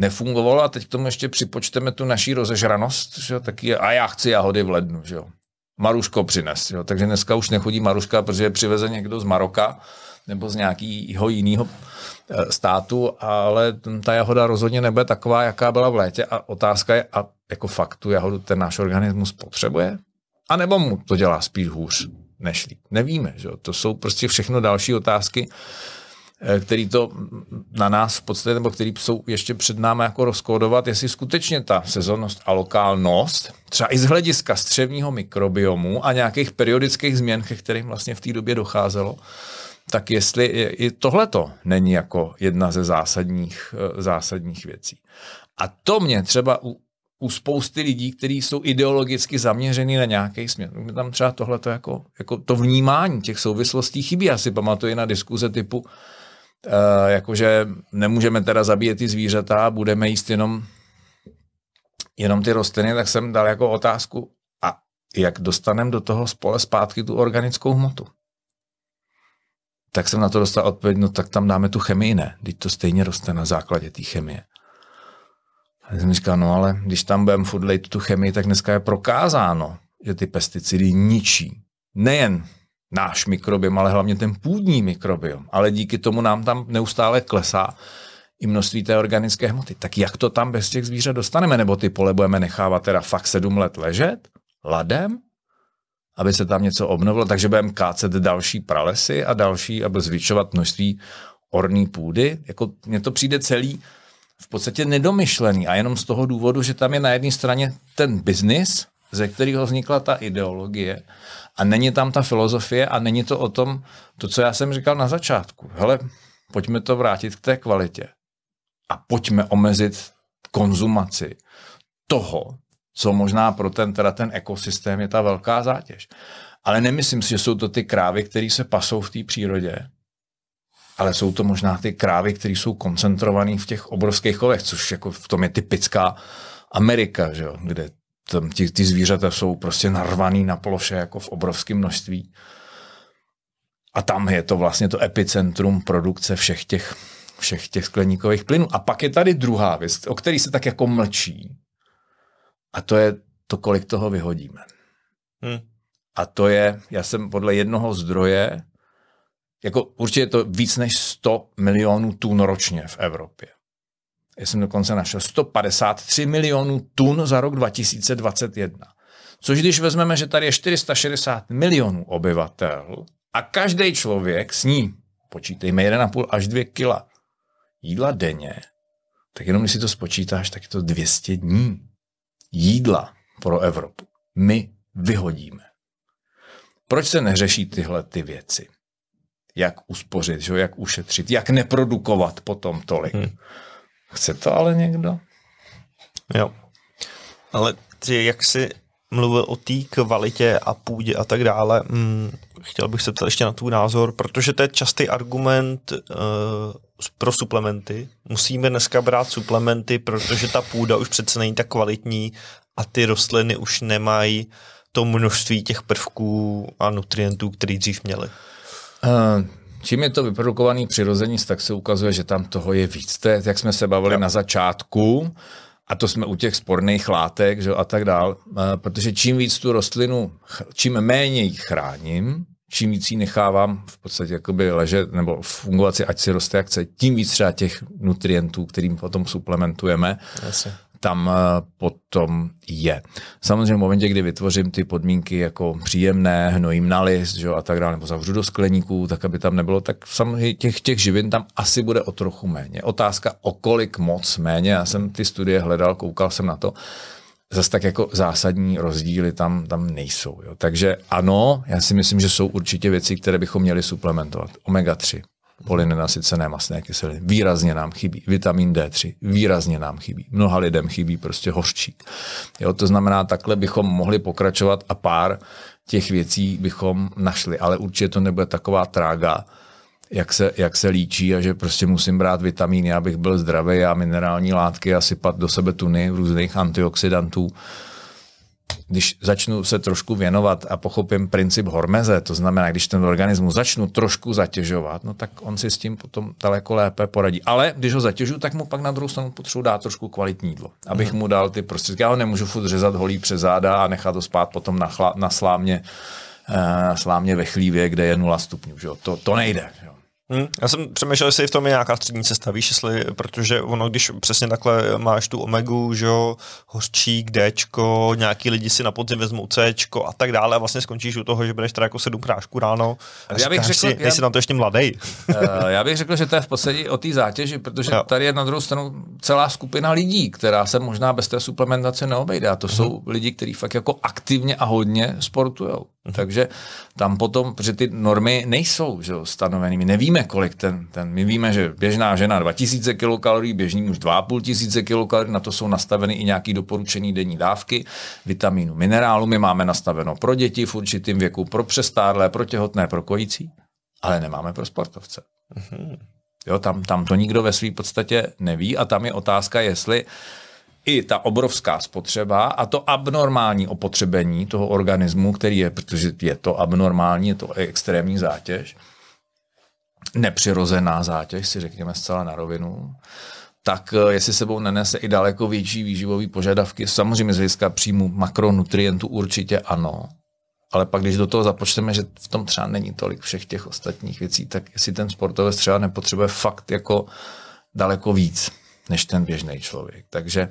nefungovalo a teď k tomu ještě připočteme tu naší rozežranost, že taky a já chci jahody v lednu, že jo. Maruško přines, jo. takže dneska už nechodí Maruška, protože přiveze někdo z Maroka nebo z nějakého jiného eh, státu, ale ta jahoda rozhodně nebude taková, jaká byla v létě a otázka je, a jako fakt tu jahodu ten náš organismus potřebuje? A nebo mu to dělá spíš hůř než líp? Nevíme, že jo? to jsou prostě všechno další otázky, Eh, který to na nás v podstatě, nebo který jsou ještě před námi jako rozkódovat, jestli skutečně ta sezonnost a lokálnost, třeba i z hlediska střevního mikrobiomu a nějakých periodických změn, ke kterým vlastně v té době docházelo, tak jestli i tohleto není jako jedna ze zásadních, eh, zásadních věcí. A to mě třeba u, u spousty lidí, kteří jsou ideologicky zaměřený na nějaký směr. Tam třeba tohle jako, jako to vnímání těch souvislostí chybí. Já si pamatuju na diskuze typu, Eh, jakože nemůžeme teda zabíjet ty zvířata, budeme jíst jenom, jenom ty rostliny, tak jsem dal jako otázku, a jak dostaneme do toho spole zpátky tu organickou hmotu? Tak jsem na to dostal odpověď, no tak tam dáme tu chemii, ne. Teď to stejně roste na základě té chemie. A jsem říkal, no ale když tam budeme furt tu chemii, tak dneska je prokázáno, že ty pesticidy ničí nejen náš mikrobiom, ale hlavně ten půdní mikrobiom. Ale díky tomu nám tam neustále klesá i množství té organické hmoty. Tak jak to tam bez těch zvířat dostaneme? Nebo ty pole budeme nechávat teda fakt sedm let ležet ladem, aby se tam něco obnovilo, takže budeme kácet další pralesy a další, aby zvyšovat množství orní půdy. Jako mně to přijde celý v podstatě nedomyšlený a jenom z toho důvodu, že tam je na jedné straně ten biznis, ze kterého vznikla ta ideologie, a není tam ta filozofie a není to o tom, to, co já jsem říkal na začátku. Hele, pojďme to vrátit k té kvalitě a pojďme omezit konzumaci toho, co možná pro ten, teda ten ekosystém je ta velká zátěž. Ale nemyslím si, že jsou to ty krávy, které se pasou v té přírodě, ale jsou to možná ty krávy, které jsou koncentrované v těch obrovských chovech, což jako v tom je typická Amerika, že jo, kde ty, ty zvířata jsou prostě narvaný na ploše jako v obrovském množství. A tam je to vlastně to epicentrum produkce všech těch, všech těch skleníkových plynů. A pak je tady druhá věc, o který se tak jako mlčí. A to je to, kolik toho vyhodíme. Hmm. A to je, já jsem podle jednoho zdroje, jako určitě je to víc než 100 milionů tun ročně v Evropě já jsem dokonce našel 153 milionů tun za rok 2021. Což když vezmeme, že tady je 460 milionů obyvatel a každý člověk sní, počítejme 1,5 až 2 kila jídla denně, tak jenom když si to spočítáš, tak je to 200 dní jídla pro Evropu. My vyhodíme. Proč se neřeší tyhle ty věci? Jak uspořit, že? jak ušetřit, jak neprodukovat potom tolik? Hmm. Chce to ale někdo? Jo. Ale ty, jak jsi mluvil o té kvalitě a půdě a tak dále, hm, chtěl bych se ptat ještě na tvůj názor, protože to je častý argument uh, pro suplementy. Musíme dneska brát suplementy, protože ta půda už přece není tak kvalitní a ty rostliny už nemají to množství těch prvků a nutrientů, který dřív měly. Uh, Čím je to vyprodukovaný přirození, tak se ukazuje, že tam toho je víc. To je, jak jsme se bavili no. na začátku, a to jsme u těch sporných látek že, a tak dál, eh, protože čím víc tu rostlinu, čím méně ji chráním, čím víc ji nechávám v podstatě jakoby ležet nebo fungovat si, ať si roste jak chce, tím víc třeba těch nutrientů, kterým potom suplementujeme. Jasně tam eh, potom je. Samozřejmě v momentě, kdy vytvořím ty podmínky jako příjemné, hnojím na list že, a tak dále, nebo zavřu do skleníků, tak aby tam nebylo, tak samozřejmě těch, těch živin tam asi bude o trochu méně. Otázka, o kolik moc méně, já jsem ty studie hledal, koukal jsem na to, zase tak jako zásadní rozdíly tam, tam nejsou. Jo. Takže ano, já si myslím, že jsou určitě věci, které bychom měli suplementovat. Omega 3, polynenasycené masné kyseliny. Výrazně nám chybí. Vitamin D3 výrazně nám chybí. Mnoha lidem chybí prostě hořčík. Jo, to znamená, takhle bychom mohli pokračovat a pár těch věcí bychom našli, ale určitě to nebude taková trága, jak se, jak se líčí a že prostě musím brát vitamíny, abych byl zdravý a minerální látky a sypat do sebe tuny různých antioxidantů když začnu se trošku věnovat a pochopím princip hormeze, to znamená, když ten organismus začnu trošku zatěžovat, no tak on si s tím potom daleko lépe poradí. Ale když ho zatěžu, tak mu pak na druhou stranu potřebuji dát trošku kvalitní jídlo, abych mhm. mu dal ty prostředky. Já ho nemůžu furt řezat holí přes záda a nechat to spát potom na, chla, na slámě, eh, na slámě ve chlívě, kde je 0 stupňů. Že To, to nejde. Že jo? Hmm. Já jsem přemýšlel, jestli v tom je nějaká střední cesta, víš, jestli, protože ono, když přesně takhle máš tu omegu, že jo, hořčík, Dčko, nějaký lidi si na podzim vezmou Cčko a tak dále a vlastně skončíš u toho, že budeš teda jako sedm prášků ráno a já bych řekl, si, já... nejsi na to ještě mladý. Eh, já bych řekl, že to je v podstatě o té zátěži, protože jo. tady je na druhou stranu celá skupina lidí, která se možná bez té suplementace neobejde a to hmm. jsou lidi, kteří fakt jako aktivně a hodně sportujou. Mm-hmm. Takže tam potom, protože ty normy nejsou že jo, stanovený. My nevíme, kolik ten, ten, my víme, že běžná žena 2000 kcal, běžný muž 2500 kcal, na to jsou nastaveny i nějaké doporučené denní dávky, vitamínu, minerálu. My máme nastaveno pro děti v určitém věku, pro přestárlé, pro těhotné, pro kojící, ale nemáme pro sportovce. Mm-hmm. Jo, tam, tam to nikdo ve své podstatě neví a tam je otázka, jestli i ta obrovská spotřeba a to abnormální opotřebení toho organismu, který je, protože je to abnormální, je to extrémní zátěž, nepřirozená zátěž, si řekněme zcela na rovinu, tak eh, jestli sebou nenese i daleko větší výživové požadavky, samozřejmě z hlediska příjmu makronutrientů určitě ano, ale pak, když do toho započteme, že v tom třeba není tolik všech těch ostatních věcí, tak jestli ten sportovec třeba nepotřebuje fakt jako daleko víc než ten běžný člověk. Takže,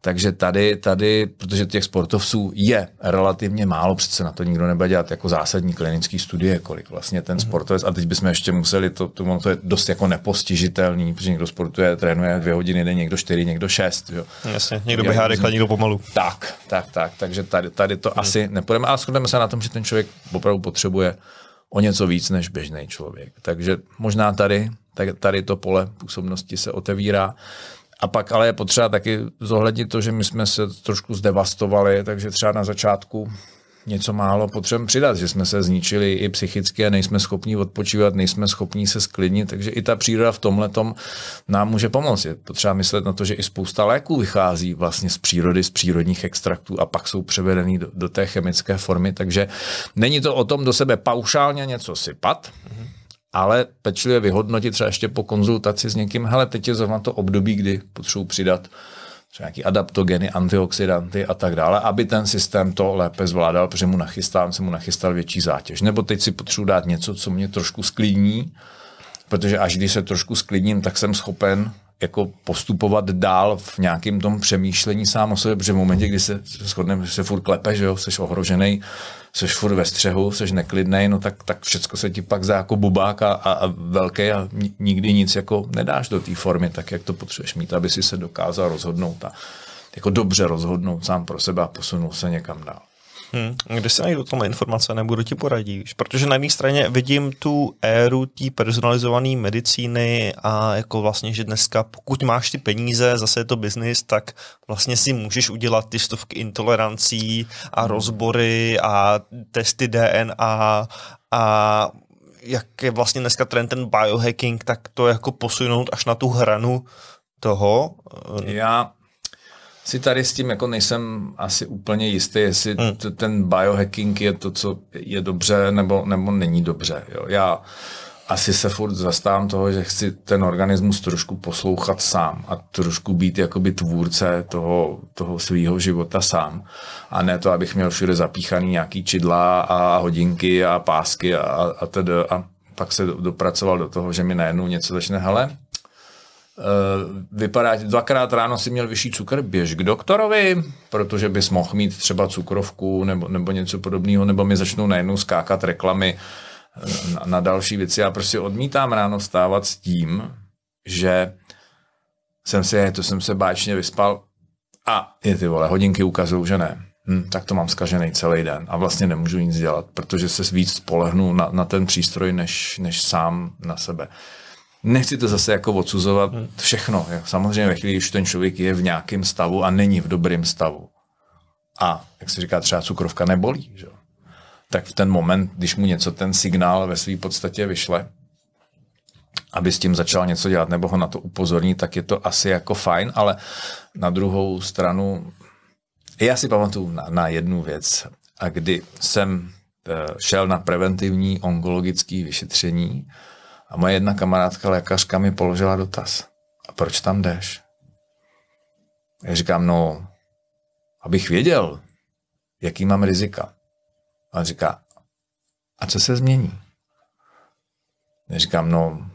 takže tady, tady, protože těch sportovců je relativně málo, přece na to nikdo nebude dělat jako zásadní klinické studie, kolik vlastně ten mhm. sportovec, a teď bychom ještě museli, to, to, to je dost jako nepostižitelný, protože někdo sportuje, trénuje dvě hodiny, jde někdo čtyři, někdo šest. Jo. Jasně, někdo běhá rychle, někdo pomalu. Tak, tak, tak, takže tady, tady to hmm. asi nepůjdeme, ale shodneme se na tom, že ten člověk opravdu potřebuje o něco víc než běžný člověk. Takže možná tady tak tady to pole působnosti se otevírá. A pak ale je potřeba taky zohlednit to, že my jsme se trošku zdevastovali, takže třeba na začátku něco málo potřebujeme přidat, že jsme se zničili i psychicky a nejsme schopni odpočívat, nejsme schopni se sklidnit, takže i ta příroda v tomhle nám může pomoct. Je potřeba myslet na to, že i spousta léků vychází vlastně z přírody, z přírodních extraktů a pak jsou převedený do, do té chemické formy, takže není to o tom do sebe paušálně něco sypat, mm-hmm ale pečlivě vyhodnotit třeba ještě po konzultaci s někým, hele, teď je zrovna to období, kdy potřebuji přidat třeba nějaký adaptogeny, antioxidanty a tak dále, aby ten systém to lépe zvládal, protože mu nachystám, se mu nachystal větší zátěž. Nebo teď si potřebuji dát něco, co mě trošku sklidní, protože až když se trošku sklidním, tak jsem schopen jako postupovat dál v nějakém tom přemýšlení sám o sobě, protože v momentě, kdy se shodneme, že se furt klepe, že jo, jsi ohrožený, seš furt ve střehu, seš neklidnej, no tak, tak všecko se ti pak zdá jako bubák a, a, a velký a nikdy nic jako nedáš do té formy, tak jak to potřebuješ mít, aby si se dokázal rozhodnout a jako dobře rozhodnout sám pro sebe a posunul se někam dál. Hmm. Kde se najdu tohle informace, nebudu ti poradíš? Protože na jedné straně vidím tu éru té personalizované medicíny a jako vlastně, že dneska pokud máš ty peníze, zase je to biznis, tak vlastně si můžeš udělat ty stovky intolerancí a hmm. rozbory a testy DNA a jak je vlastně dneska trend ten biohacking, tak to jako posunout až na tu hranu toho. Eh, Já si tady s tím jako nejsem asi úplně jistý, jestli hmm. t- ten biohacking je to, co je dobře nebo, nebo není dobře. Jo. Já asi se furt zastávám toho, že chci ten organismus trošku poslouchat sám a trošku být jakoby tvůrce toho, toho svého života sám. A ne to, abych měl všude zapíchaný nějaký čidla a hodinky a pásky a, a tedy. A pak se dopracoval do toho, že mi najednou něco začne, hele, Eh, vypadá, dvakrát ráno si měl vyšší cukr, běž k doktorovi, protože bys mohl mít třeba cukrovku nebo, nebo něco podobného, nebo mi začnou najednou skákat reklamy eh, na, na další věci. Já prostě odmítám ráno stávat s tím, že jsem se to jsem se báčně vyspal a je ty vole, hodinky ukazují, že ne. Hm, tak to mám zkažený celý den a vlastně nemůžu nic dělat, protože se víc spolehnu na, na ten přístroj, než, než sám na sebe. Uh, Nechci to zase jako odsuzovat hmm. všechno. Samozřejmě ve chvíli, když ten člověk je v nějakém stavu a není v dobrém stavu. A, jak se říká, třeba cukrovka nebolí. Že? Tak v ten moment, když mu něco ten signál ve své podstatě vyšle, aby s tím začal něco dělat nebo ho na to upozorní, tak je to asi jako fajn, ale na druhou stranu, já si pamatuju na, na jednu věc, a kdy jsem eh, šel na preventivní onkologické vyšetření, a moje jedna kamarádka lékařka mi položila dotaz. A proč tam jdeš? Já říkám, no, abych věděl, jaký mám rizika. A on říká, a co se změní? Já říkám, no,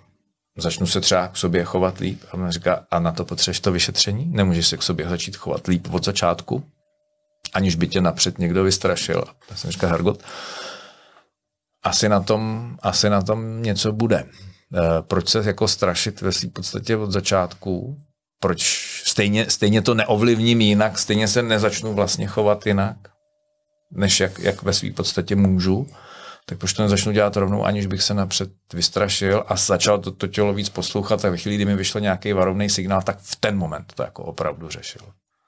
začnu se třeba k sobě chovat líp. A on říká, a na to potřebuješ to vyšetření? Nemůžeš se k sobě začít chovat líp od začátku? Aniž by tě napřed někdo vystrašil. Já jsem říkal, hargot asi na tom, asi na tom něco bude. Eh, proč se jako strašit ve svým podstatě od začátku? Proč stejně, stejně to neovlivním jinak, stejně se nezačnu vlastně chovat jinak, než jak, jak ve své podstatě můžu? tak proč to nezačnu dělat rovnou, aniž bych se napřed vystrašil a začal to, to tělo víc poslouchat a ve chvíli, kdy mi vyšlo nějaký varovný signál, tak v ten moment to jako opravdu řešil.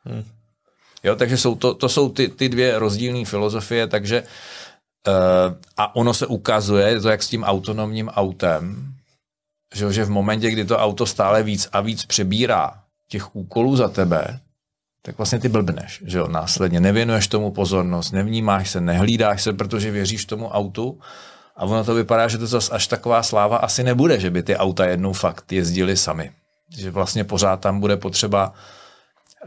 Hmm. Jo, takže jsou to, to jsou ty, ty dvě rozdílné filozofie, takže Eh, a ono se ukazuje, to jak s tím autonomním autem, že, že v momentě, kdy to auto stále víc a víc přebírá těch úkolů za tebe, tak vlastně ty blbneš, že jo, následně. Nevěnuješ tomu pozornost, nevnímáš se, nehlídáš se, protože věříš tomu autu a ono to vypadá, že to zase až taková sláva asi nebude, že by ty auta jednou fakt jezdili sami. Že vlastně pořád tam bude potřeba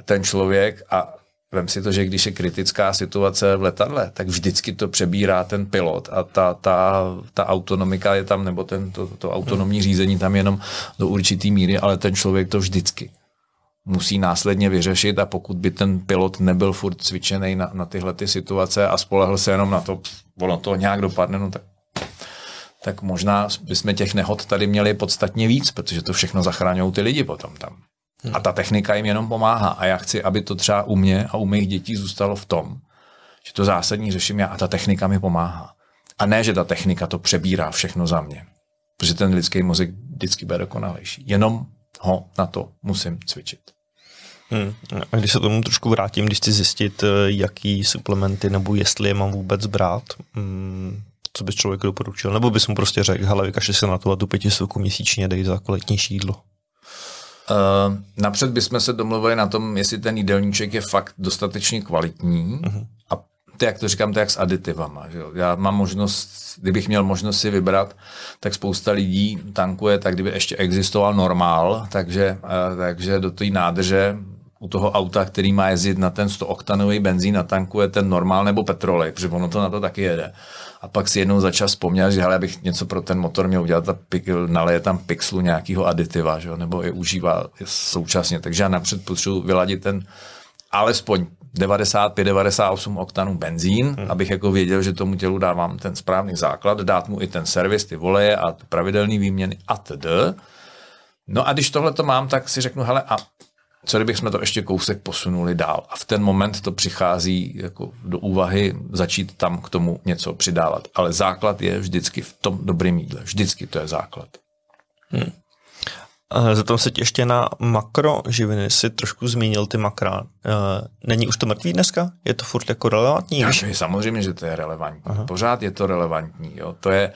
ten člověk a Vem si to, že když je kritická situace v letadle, tak vždycky to přebírá ten pilot a ta, ta, ta autonomika je tam, nebo ten, to, to autonomní hmm. řízení tam jenom do určitý míry, ale ten člověk to vždycky musí následně vyřešit a pokud by ten pilot nebyl furt cvičený na, na tyhle ty situace a spolehl se jenom na to, pff, ono to nějak dopadne, no tak tak možná bychom těch nehod tady měli podstatně víc, protože to všechno zachraňují ty lidi potom tam. Hmm. A ta technika jim jenom pomáhá. A já chci, aby to třeba u mě a u mých dětí zůstalo v tom, že to zásadní řeším já a ta technika mi pomáhá. A ne, že ta technika to přebírá všechno za mě. Protože ten lidský mozek vždycky bude dokonalejší. Jenom ho na to musím cvičit. Hmm. A když se tomu trošku vrátím, když chci zjistit, eh, jaký suplementy nebo jestli je mám vůbec brát, hmm, co bys člověk doporučil? Nebo bys mu prostě řekl, hele, vykašli se na to a tu pětisvuku měsíčně, dej za kvalitnější jídlo. Eh, napřed bychom se domluvili na tom, jestli ten jídelníček je fakt dostatečně kvalitní uh-huh. a to, jak to říkám, to jak s aditivama. Že jo? Já mám možnost, kdybych měl možnost si vybrat, tak spousta lidí tankuje, tak kdyby ještě existoval normál, takže, uh, takže do té nádrže u toho auta, který má jezdit na ten 100-oktanový benzín, natankuje ten normál nebo petrolej, protože ono to na to taky jede a pak si jednou za čas vzpomněl, že hele, bych něco pro ten motor měl udělat a naleje tam pixlu nějakého aditiva, že jo? nebo je užívá současně. Takže já napřed potřebuji vyladit ten alespoň 95-98 oktanů benzín, hmm. abych jako věděl, že tomu tělu dávám ten správný základ, dát mu i ten servis, ty voleje a pravidelné výměny a td. No a když tohle to mám, tak si řeknu, hele, a co kdybychom to ještě kousek posunuli dál? A v ten moment to přichází jako do úvahy začít tam k tomu něco přidávat. Ale základ je vždycky v tom dobrém jídle. Vždycky to je základ. Hmm. Eh, Zatom se tě ještě na makroživiny. si trošku zmínil ty makra. Eh, není už to mrtvý dneska? Je to furt jako relevantní? Já, samozřejmě, že to je relevantní. Aha. Pořád je to relevantní. Jo. To je...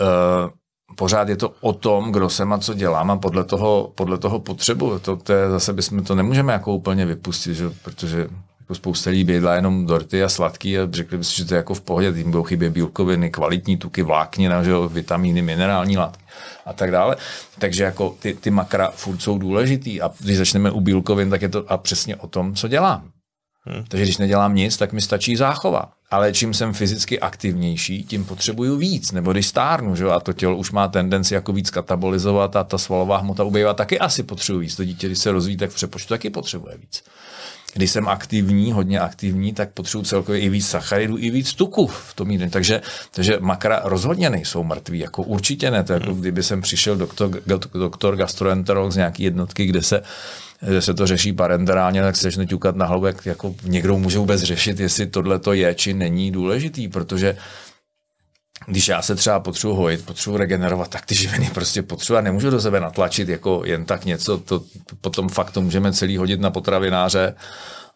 Uh, pořád je to o tom, kdo jsem a co dělám a podle toho, podle toho potřebu. To, to je, zase bychom to nemůžeme jako úplně vypustit, že? protože jako spousta lidí bydla jenom dorty a sladký a řekli by si, že to je jako v pohodě, tím budou chybět bílkoviny, kvalitní tuky, vláknina, že vitamíny, minerální látky a tak dále. Takže jako ty, ty makra furt jsou důležitý a když začneme u bílkovin, tak je to a přesně o tom, co dělám. Hmm. Takže když nedělám nic, tak mi stačí záchova. Ale čím jsem fyzicky aktivnější, tím potřebuju víc. Nebo když stárnu, že? a to tělo už má tendenci jako víc katabolizovat a ta svalová hmota ubývá, taky asi potřebuji víc. To dítě, když se rozvíjí, tak v přepočtu taky potřebuje víc. Když jsem aktivní, hodně aktivní, tak potřebuji celkově i víc sacharidů, i víc tuku v tom jídle. Takže, takže makra rozhodně nejsou mrtví, jako určitě ne. To jako hmm. kdyby jsem přišel doktor, doktor gastroenterolog z nějaké jednotky, kde se že se to řeší parenterálně, tak se začne ťukat na hlavu, jak jako někdo může vůbec řešit, jestli tohle to je či není důležitý, protože když já se třeba potřebuji hojit, potřebuji regenerovat, tak ty živiny prostě potřebuji a nemůžu do sebe natlačit jako jen tak něco, to potom fakt to můžeme celý hodit na potravináře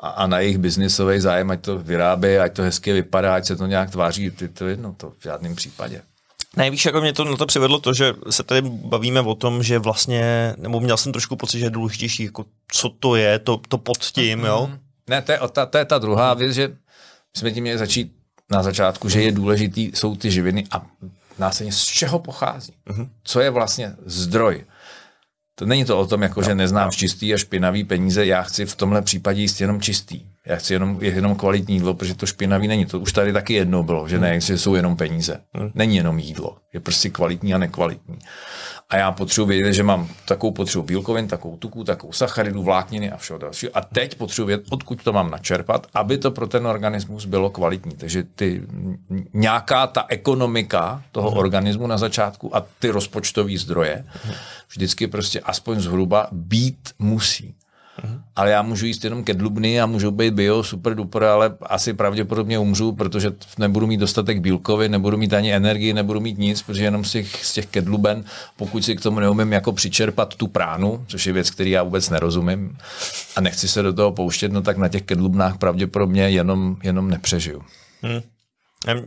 a, a na jejich biznisový zájem, ať to vyrábí, ať to hezky vypadá, ať se to nějak tváří, ty to jedno, to v žádném případě. Nejvíc, jako mě to na to přivedlo to, že se tady bavíme o tom, že vlastně, nebo měl jsem trošku pocit, že je důležitější, jako co to je, to, to pod tím, jo? Mhm. Ne, to je, ta, to je ta druhá věc, že jsme tím měli začít na začátku, že je důležitý, jsou ty živiny a následně z čeho pochází. Mm-hmm. Co je vlastně zdroj. To není to o tom, jako, no, že neznám no. čistý a špinavý peníze, já chci v tomhle případě jíst jenom čistý. Já chci jenom, jenom kvalitní jídlo, protože to špinavý není. To už tady taky jedno bylo, že ne, že jsou jenom peníze. Hmm. Není jenom jídlo. Je prostě kvalitní a nekvalitní. A já potřebuji vědět, že mám takovou potřebu bílkovin, takovou tuku, takovou sacharidu, vlákniny a všeho další. A teď potřebuji vědět, odkud to mám načerpat, aby to pro ten organismus bylo kvalitní. Takže ty, nějaká ta ekonomika toho hmm. organismu na začátku a ty rozpočtové zdroje hmm. vždycky prostě aspoň zhruba být musí. Ale já můžu jíst jenom dlubny a můžu být bio, super duper, ale asi pravděpodobně umřu, protože nebudu mít dostatek bílkovy, nebudu mít ani energii, nebudu mít nic, protože jenom z těch, z těch kedluben, pokud si k tomu neumím jako přičerpat tu pránu, což je věc, který já vůbec nerozumím a nechci se do toho pouštět, no tak na těch kedlubnách pravděpodobně jenom, jenom nepřežiju. Hmm.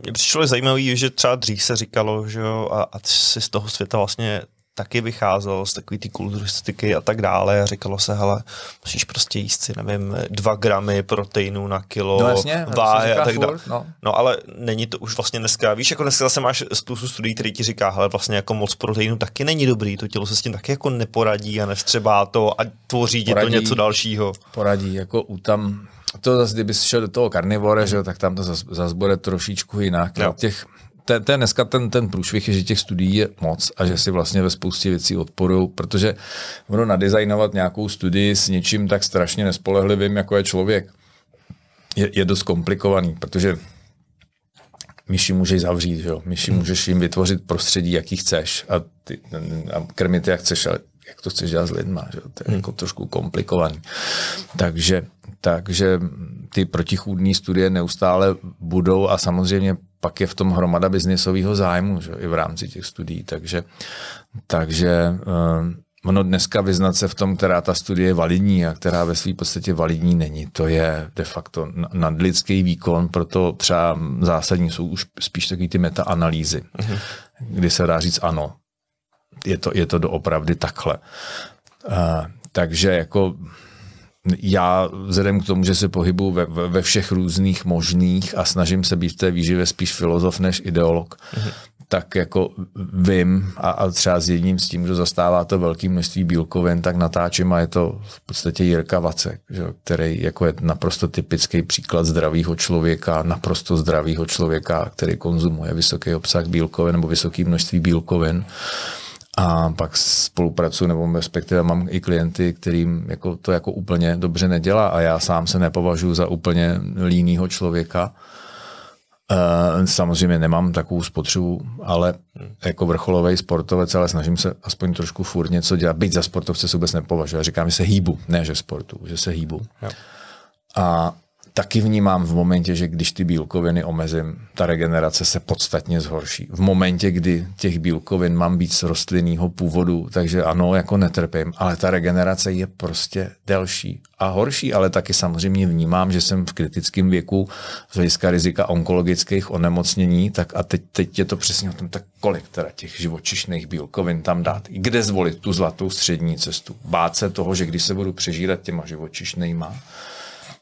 Mně přišlo zajímavé, že třeba dřív se říkalo, že jo, a, a si z toho světa vlastně taky vycházelo z takové ty kulturistiky a tak dále a říkalo se, hele, musíš prostě jíst si, nevím, dva gramy proteinu na kilo, no, jasně, váhy a tak dále. No. no. ale není to už vlastně dneska, víš, jako dneska zase máš spoustu studií, který ti říká, hele, vlastně jako moc proteinu taky není dobrý, to tělo se s tím taky jako neporadí a nestřebá to a tvoří ti to něco dalšího. Poradí, jako u tam, to zase, kdyby šel do toho karnivore, mm. že, tak tam to zase, zase bude trošičku jinak. No. Těch, to, to je dneska ten, ten průšvih, že těch studií je moc a že si vlastně ve spoustě věcí odporují, protože ono nadizajnovat nějakou studii s něčím tak strašně nespolehlivým, jako je člověk, je, je dost komplikovaný, protože myši můžeš zavřít, že jo? myši hmm. můžeš jim vytvořit prostředí, jaký chceš a, ty, a krmit jak chceš, ale jak to chceš dělat s lidma, že? to je hmm. jako trošku komplikovaný. Takže, takže ty protichůdní studie neustále budou a samozřejmě pak je v tom hromada biznisového zájmu že? i v rámci těch studií, takže, takže ehm, ono dneska vyznat se v tom, která ta studie je validní a která ve své podstatě validní není, to je de facto nadlidský výkon, proto třeba zásadní jsou už spíš takový ty metaanalýzy, hmm. kdy se dá říct ano, je to, je to doopravdy takhle. Uh, takže jako já vzhledem k tomu, že se pohybuju ve, ve všech různých možných a snažím se být v té výživě spíš filozof než ideolog, mm-hmm. tak jako vím a, a třeba s jedním s tím, kdo zastává to velké množství bílkovin, tak natáčím a je to v podstatě Jirka Vacek, že, který jako je naprosto typický příklad zdravého člověka, naprosto zdravého člověka, který konzumuje vysoký obsah bílkovin nebo vysoké množství bílkovin. Uh, a pak spolupracuji, nebo respektive mám i klienty, kterým jako to jako úplně dobře nedělá a já sám se nepovažuji za úplně línýho člověka. Eh, samozřejmě nemám takovou spotřebu, ale jako vrcholový sportovec, ale snažím se aspoň trošku furt něco dělat. Byť za sportovce se vůbec nepovažuji. Já říkám, že se hýbu, ne že sportu, že se hýbu. Jo. A taky vnímám v momentě, že když ty bílkoviny omezím, ta regenerace se podstatně zhorší. V momentě, kdy těch bílkovin mám být z rostlinného původu, takže ano, jako netrpím, ale ta regenerace je prostě delší a horší, ale taky samozřejmě vnímám, že jsem v kritickém věku z hlediska rizika onkologických onemocnění, tak a teď, teď je to přesně o tom, tak kolik teda těch živočišných bílkovin tam dát, kde zvolit tu zlatou střední cestu. Bát se toho, že když se budu přežírat těma živočišnýma,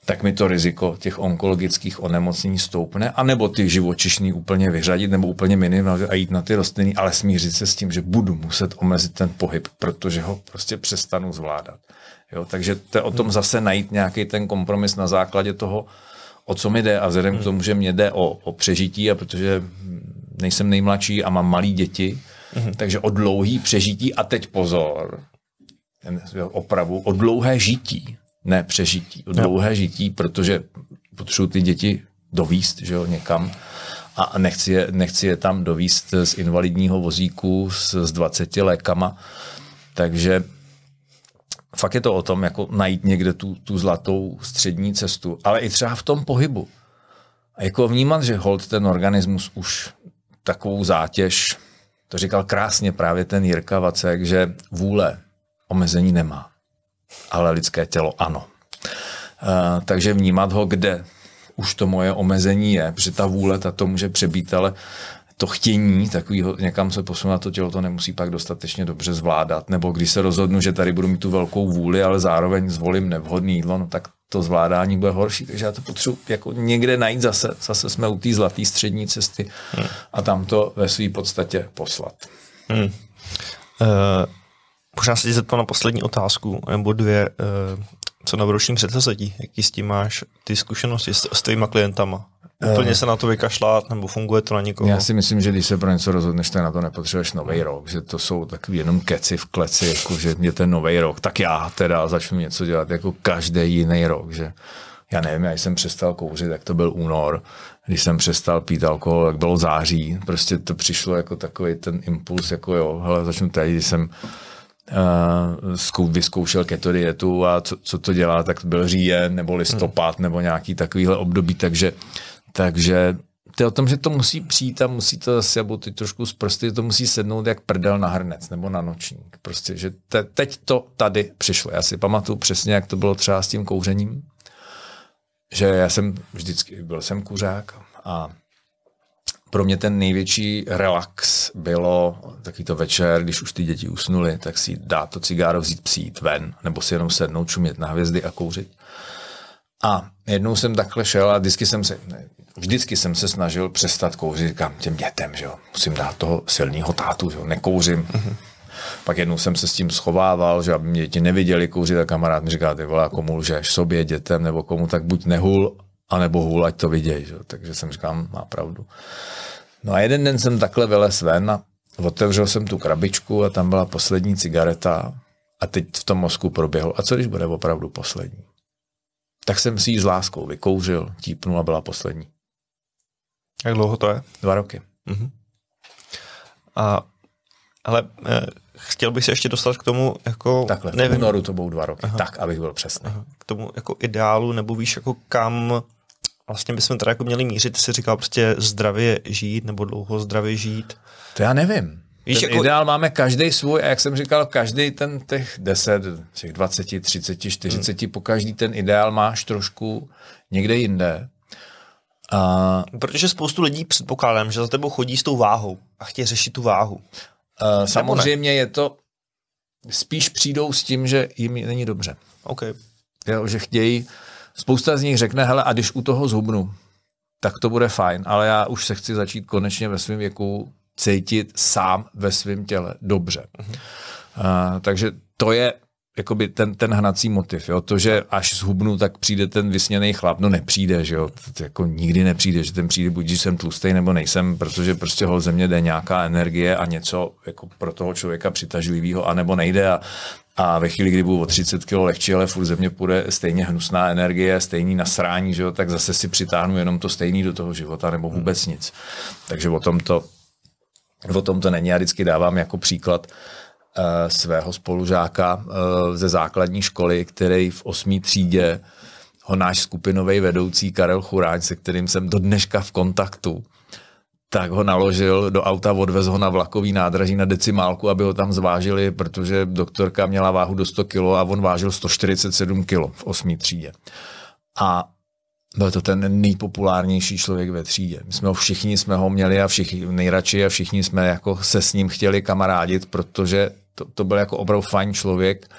tak mi to riziko těch onkologických onemocnění stoupne, anebo ty živočišní úplně vyřadit nebo úplně minimálně a jít na ty rostliny, ale smířit se s tím, že budu muset omezit ten pohyb, protože ho prostě přestanu zvládat. Jo, takže to je o tom hmm. zase najít nějaký ten kompromis na základě toho, o co mi jde a vzhledem k hmm. tomu, že mě jde o, o přežití a protože nejsem nejmladší a mám malý děti, mm-hmm. takže o dlouhý přežití a teď pozor, opravu, o dlouhé žití ne přežití, o dlouhé žití, protože potřebuji ty děti dovíst že jo, někam a nechci je, nechci je tam dovíst z invalidního vozíku s, s 20 lékama. Takže fakt je to o tom, jako najít někde tu, tu zlatou střední cestu, ale i třeba v tom pohybu. A jako vnímat, že hold ten organismus už takovou zátěž, to říkal krásně právě ten Jirka Vacek, že vůle omezení nemá ale lidské tělo ano. Uh, takže vnímat ho, kde už to moje omezení je, protože ta vůle ta to může přebít, ale to chtění takového někam se posunout, to tělo to nemusí pak dostatečně dobře zvládat. Nebo když se rozhodnu, že tady budu mít tu velkou vůli, ale zároveň zvolím nevhodný jídlo, no tak to zvládání bude horší, takže já to potřebuji jako někde najít zase. Zase jsme u té zlaté střední cesty hmm. a tam to ve své podstatě poslat. Hmm. Uh... Možná se ti zeptat na poslední otázku, nebo dvě, eh, co na ročním předsazetí, jaký s tím máš ty zkušenosti s, s tvýma klientama? Úplně eh, se na to vykašlát, nebo funguje to na nikoho? Já si myslím, že když se pro něco rozhodneš, tak na to nepotřebuješ nový rok, že to jsou takový jenom keci v kleci, jako že mě ten nový rok, tak já teda začnu něco dělat jako každý jiný rok, že já nevím, já jsem přestal kouřit, tak to byl únor, když jsem přestal pít alkohol, tak bylo září, prostě to přišlo jako takový ten impuls, jako jo, hele, začnu tady, když jsem uh, vyzkoušel keto dietu a co, co to dělá, tak byl říjen nebo listopad hmm. nebo nějaký takovýhle období, takže, takže to je o tom, že to musí přijít a musí to zase ty trošku z to musí sednout jak prdel na hrnec nebo na nočník. Prostě, že te, teď to tady přišlo. Já si pamatuju přesně, jak to bylo třeba s tím kouřením, že já jsem vždycky, byl jsem kuřák a pro mě ten největší relax bylo taky to večer, když už ty děti usnuly, tak si dát to cigáro, vzít, přijít ven, nebo si jenom sednout, čumět na hvězdy a kouřit. A jednou jsem takhle šel a vždycky jsem se, vždycky jsem se snažil přestat kouřit, říkám těm dětem, že jo, musím dát toho silného tátu, že jo, nekouřím. Mhm. Pak jednou jsem se s tím schovával, že aby mě děti neviděli kouřit a kamarád mi říká, ty vole, komu lžeš, sobě, dětem nebo komu, tak buď nehul nebo hůl, ať to vidějí. Že? Takže jsem říkal hm, má pravdu. No a jeden den jsem takhle vylez ven a otevřel jsem tu krabičku a tam byla poslední cigareta a teď v tom mozku proběhl. a co když bude opravdu poslední? Tak jsem si ji s láskou vykouřil, típnul a byla poslední. Jak dlouho to je? Dva roky. Mm-hmm. A, ale e, chtěl bych se ještě dostat k tomu, jako... Takhle, v únoru to budou dva roky, Aha. tak, abych byl přesný. Aha. K tomu jako ideálu, nebo víš, jako kam vlastně bychom teda jako měli mířit, si říkal prostě zdravě žít nebo dlouho zdravě žít. To já nevím. Víš, jako... ideál máme každý svůj a jak jsem říkal, každý ten těch 10, těch 20, 30, 40, hmm. po každý ten ideál máš trošku někde jinde. A... Protože spoustu lidí předpokládám, že za tebou chodí s tou váhou a chtějí řešit tu váhu. A, samozřejmě je to, spíš přijdou s tím, že jim není dobře. Okay. Jo, že chtějí, Spousta z nich řekne, hele, a když u toho zhubnu, tak to bude fajn, ale já už se chci začít konečně ve svém věku cítit sám ve svém těle dobře. Uh, takže to je jakoby ten, ten hnací motiv, jo? to, že až zhubnu, tak přijde ten vysněný chlap, no nepřijde, že jo, to jako nikdy nepřijde, že ten přijde buď, jsem tlustej nebo nejsem, protože prostě ho země mě jde nějaká energie a něco jako pro toho člověka přitažlivýho, anebo nejde a, a ve chvíli, kdy budu o 30 kg lehčí, ale furt země mě půjde stejně hnusná energie, stejný nasrání, že jo, tak zase si přitáhnu jenom to stejný do toho života nebo hmm. vůbec nic. Takže o tom to, o tom to není. Já vždycky dávám jako příklad uh, Eh, svého spolužáka eh, ze základní školy, který v osmý třídě ho náš skupinový vedoucí Karel Churáň, se kterým jsem do dneška v kontaktu, tak ho naložil do auta, odvez ho na vlakový nádraží na decimálku, aby ho tam zvážili, protože doktorka měla váhu do 100 kg a on vážil 147 kg v osmý třídě. A byl to ten nejpopulárnější člověk ve třídě. My jsme ho všichni jsme ho měli a všichni nejradši a všichni jsme jako se s ním chtěli kamarádit, protože to, to byl jako opravdu fajn člověk.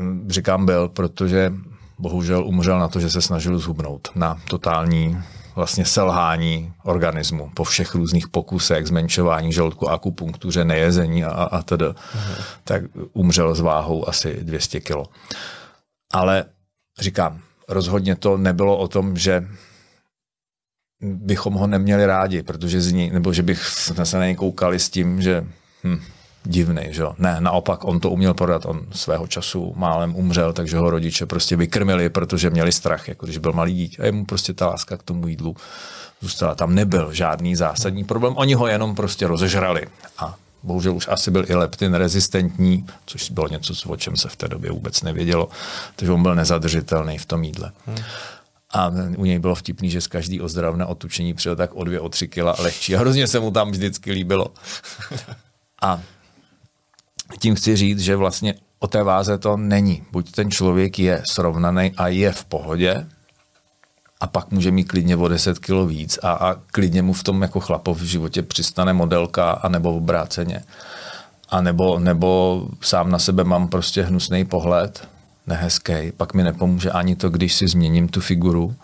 Hm, říkám byl, protože bohužel umřel na to, že se snažil zhubnout na totální vlastně selhání organismu po všech různých pokusech, zmenšování žaludku, akupunktuře, nejezení a, a tedy. Mhm. Tak umřel s váhou asi 200 kilo. Ale říkám, rozhodně to nebylo o tom, že bychom ho neměli rádi, protože z ní, nebo že bych jsme se na něj koukali s tím, že hm, divný, že jo. Ne, naopak, on to uměl prodat, on svého času málem umřel, takže ho rodiče prostě vykrmili, protože měli strach, jako když byl malý dítě. A jemu prostě ta láska k tomu jídlu zůstala. Tam nebyl žádný zásadní problém, oni ho jenom prostě rozežrali. A bohužel už asi byl i leptin rezistentní, což bylo něco, o čem se v té době vůbec nevědělo, takže on byl nezadržitelný v tom jídle. Hmm. A u něj bylo vtipný, že z každý ozdravné otučení přijel tak o dvě, o tři kila lehčí. A hrozně se mu tam vždycky líbilo. A tím chci říct, že vlastně o té váze to není. Buď ten člověk je srovnaný a je v pohodě, a pak může mít klidně o 10 kilo víc a, a klidně mu v tom jako chlapov v životě přistane modelka a nebo obráceně. A nebo, nebo sám na sebe mám prostě hnusný pohled, nehezký, pak mi nepomůže ani to, když si změním tu figuru,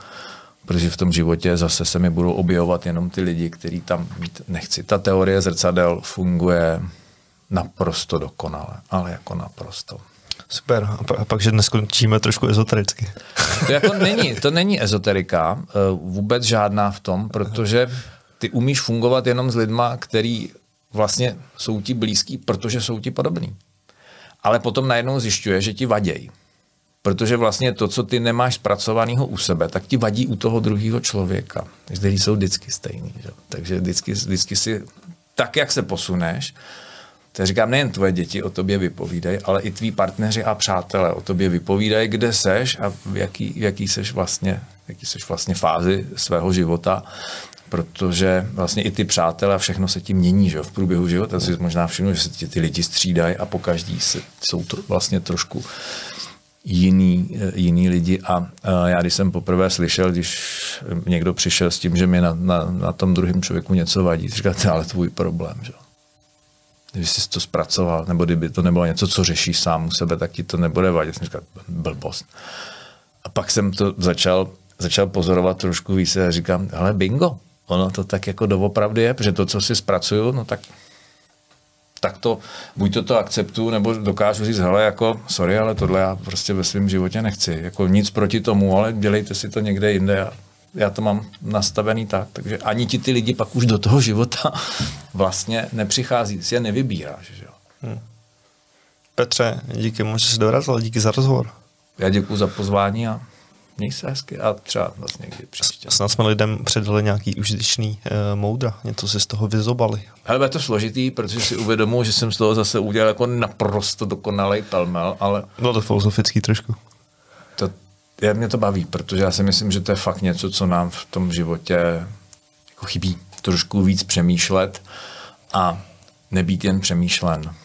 protože v tom životě zase se mi budou objevovat jenom ty lidi, který tam mít nechci. Ta teorie zrcadel funguje naprosto dokonale, ale jako naprosto. Super. A, pa, a pak, že dnes končíme trošku ezotericky. To, jako není, to není ezoterika, eh, vůbec žádná v tom, protože ty umíš fungovat jenom s lidma, který vlastně jsou ti blízký, protože jsou ti podobní. Ale potom najednou zjišťuje, že ti vadějí. Protože vlastně to, co ty nemáš zpracovaného u sebe, tak ti vadí u toho druhého člověka. Zde jsou vždycky stejný. Že? Takže vždycky, vždycky si tak, jak se posuneš, to říkám, nejen tvoje děti o tobě vypovídají, ale i tví partneři a přátelé o tobě vypovídají, kde seš a v jaký, v jaký seš vlastně jaký seš vlastně fázi svého života, protože vlastně i ty přátelé a všechno se tím mění že? v průběhu života. Si možná všimnu, že se ti ty lidi střídají a po každý se, jsou to vlastně trošku jiný, eh, jiný lidi. A eh, já když jsem poprvé slyšel, když někdo přišel s tím, že mi na, na, na tom druhém člověku něco vadí, říkáte, ale tvůj problém. Že? kdyby jsi to zpracoval, nebo kdyby to nebylo něco, co řešíš sám u sebe, tak ti to nebude vadit. Jsem říkal, blbost. A pak jsem to začal, začal pozorovat trošku více a říkám, ale bingo, ono to tak jako doopravdy je, protože to, co si zpracuju, no tak tak to, buď to to akceptuju, nebo dokážu říct, hele, jako, sorry, ale tohle já prostě ve svém životě nechci. Jako nic proti tomu, ale dělejte si to někde jinde a já to mám nastavený tak, takže ani ti ty lidi pak už do toho života vlastně nepřichází, si je nevybíráš. Že Hmm. Petře, díky moc, že jsi dorazil, díky za rozhovor. Já děkuji za pozvání a měj se hezky a třeba vlastně někdy příště. Snad jsme lidem předali nějaký užitečný e, moudra, něco si z toho vyzobali. Hele, je to složitý, protože si uvědomuji, že jsem z toho zase udělal jako naprosto dokonalý pelmel, ale... Bylo to filozofický trošku já, mě to baví, protože já si myslím, že to je fakt něco, co nám v tom životě jako chybí. Trošku víc přemýšlet a nebýt jen přemýšlen.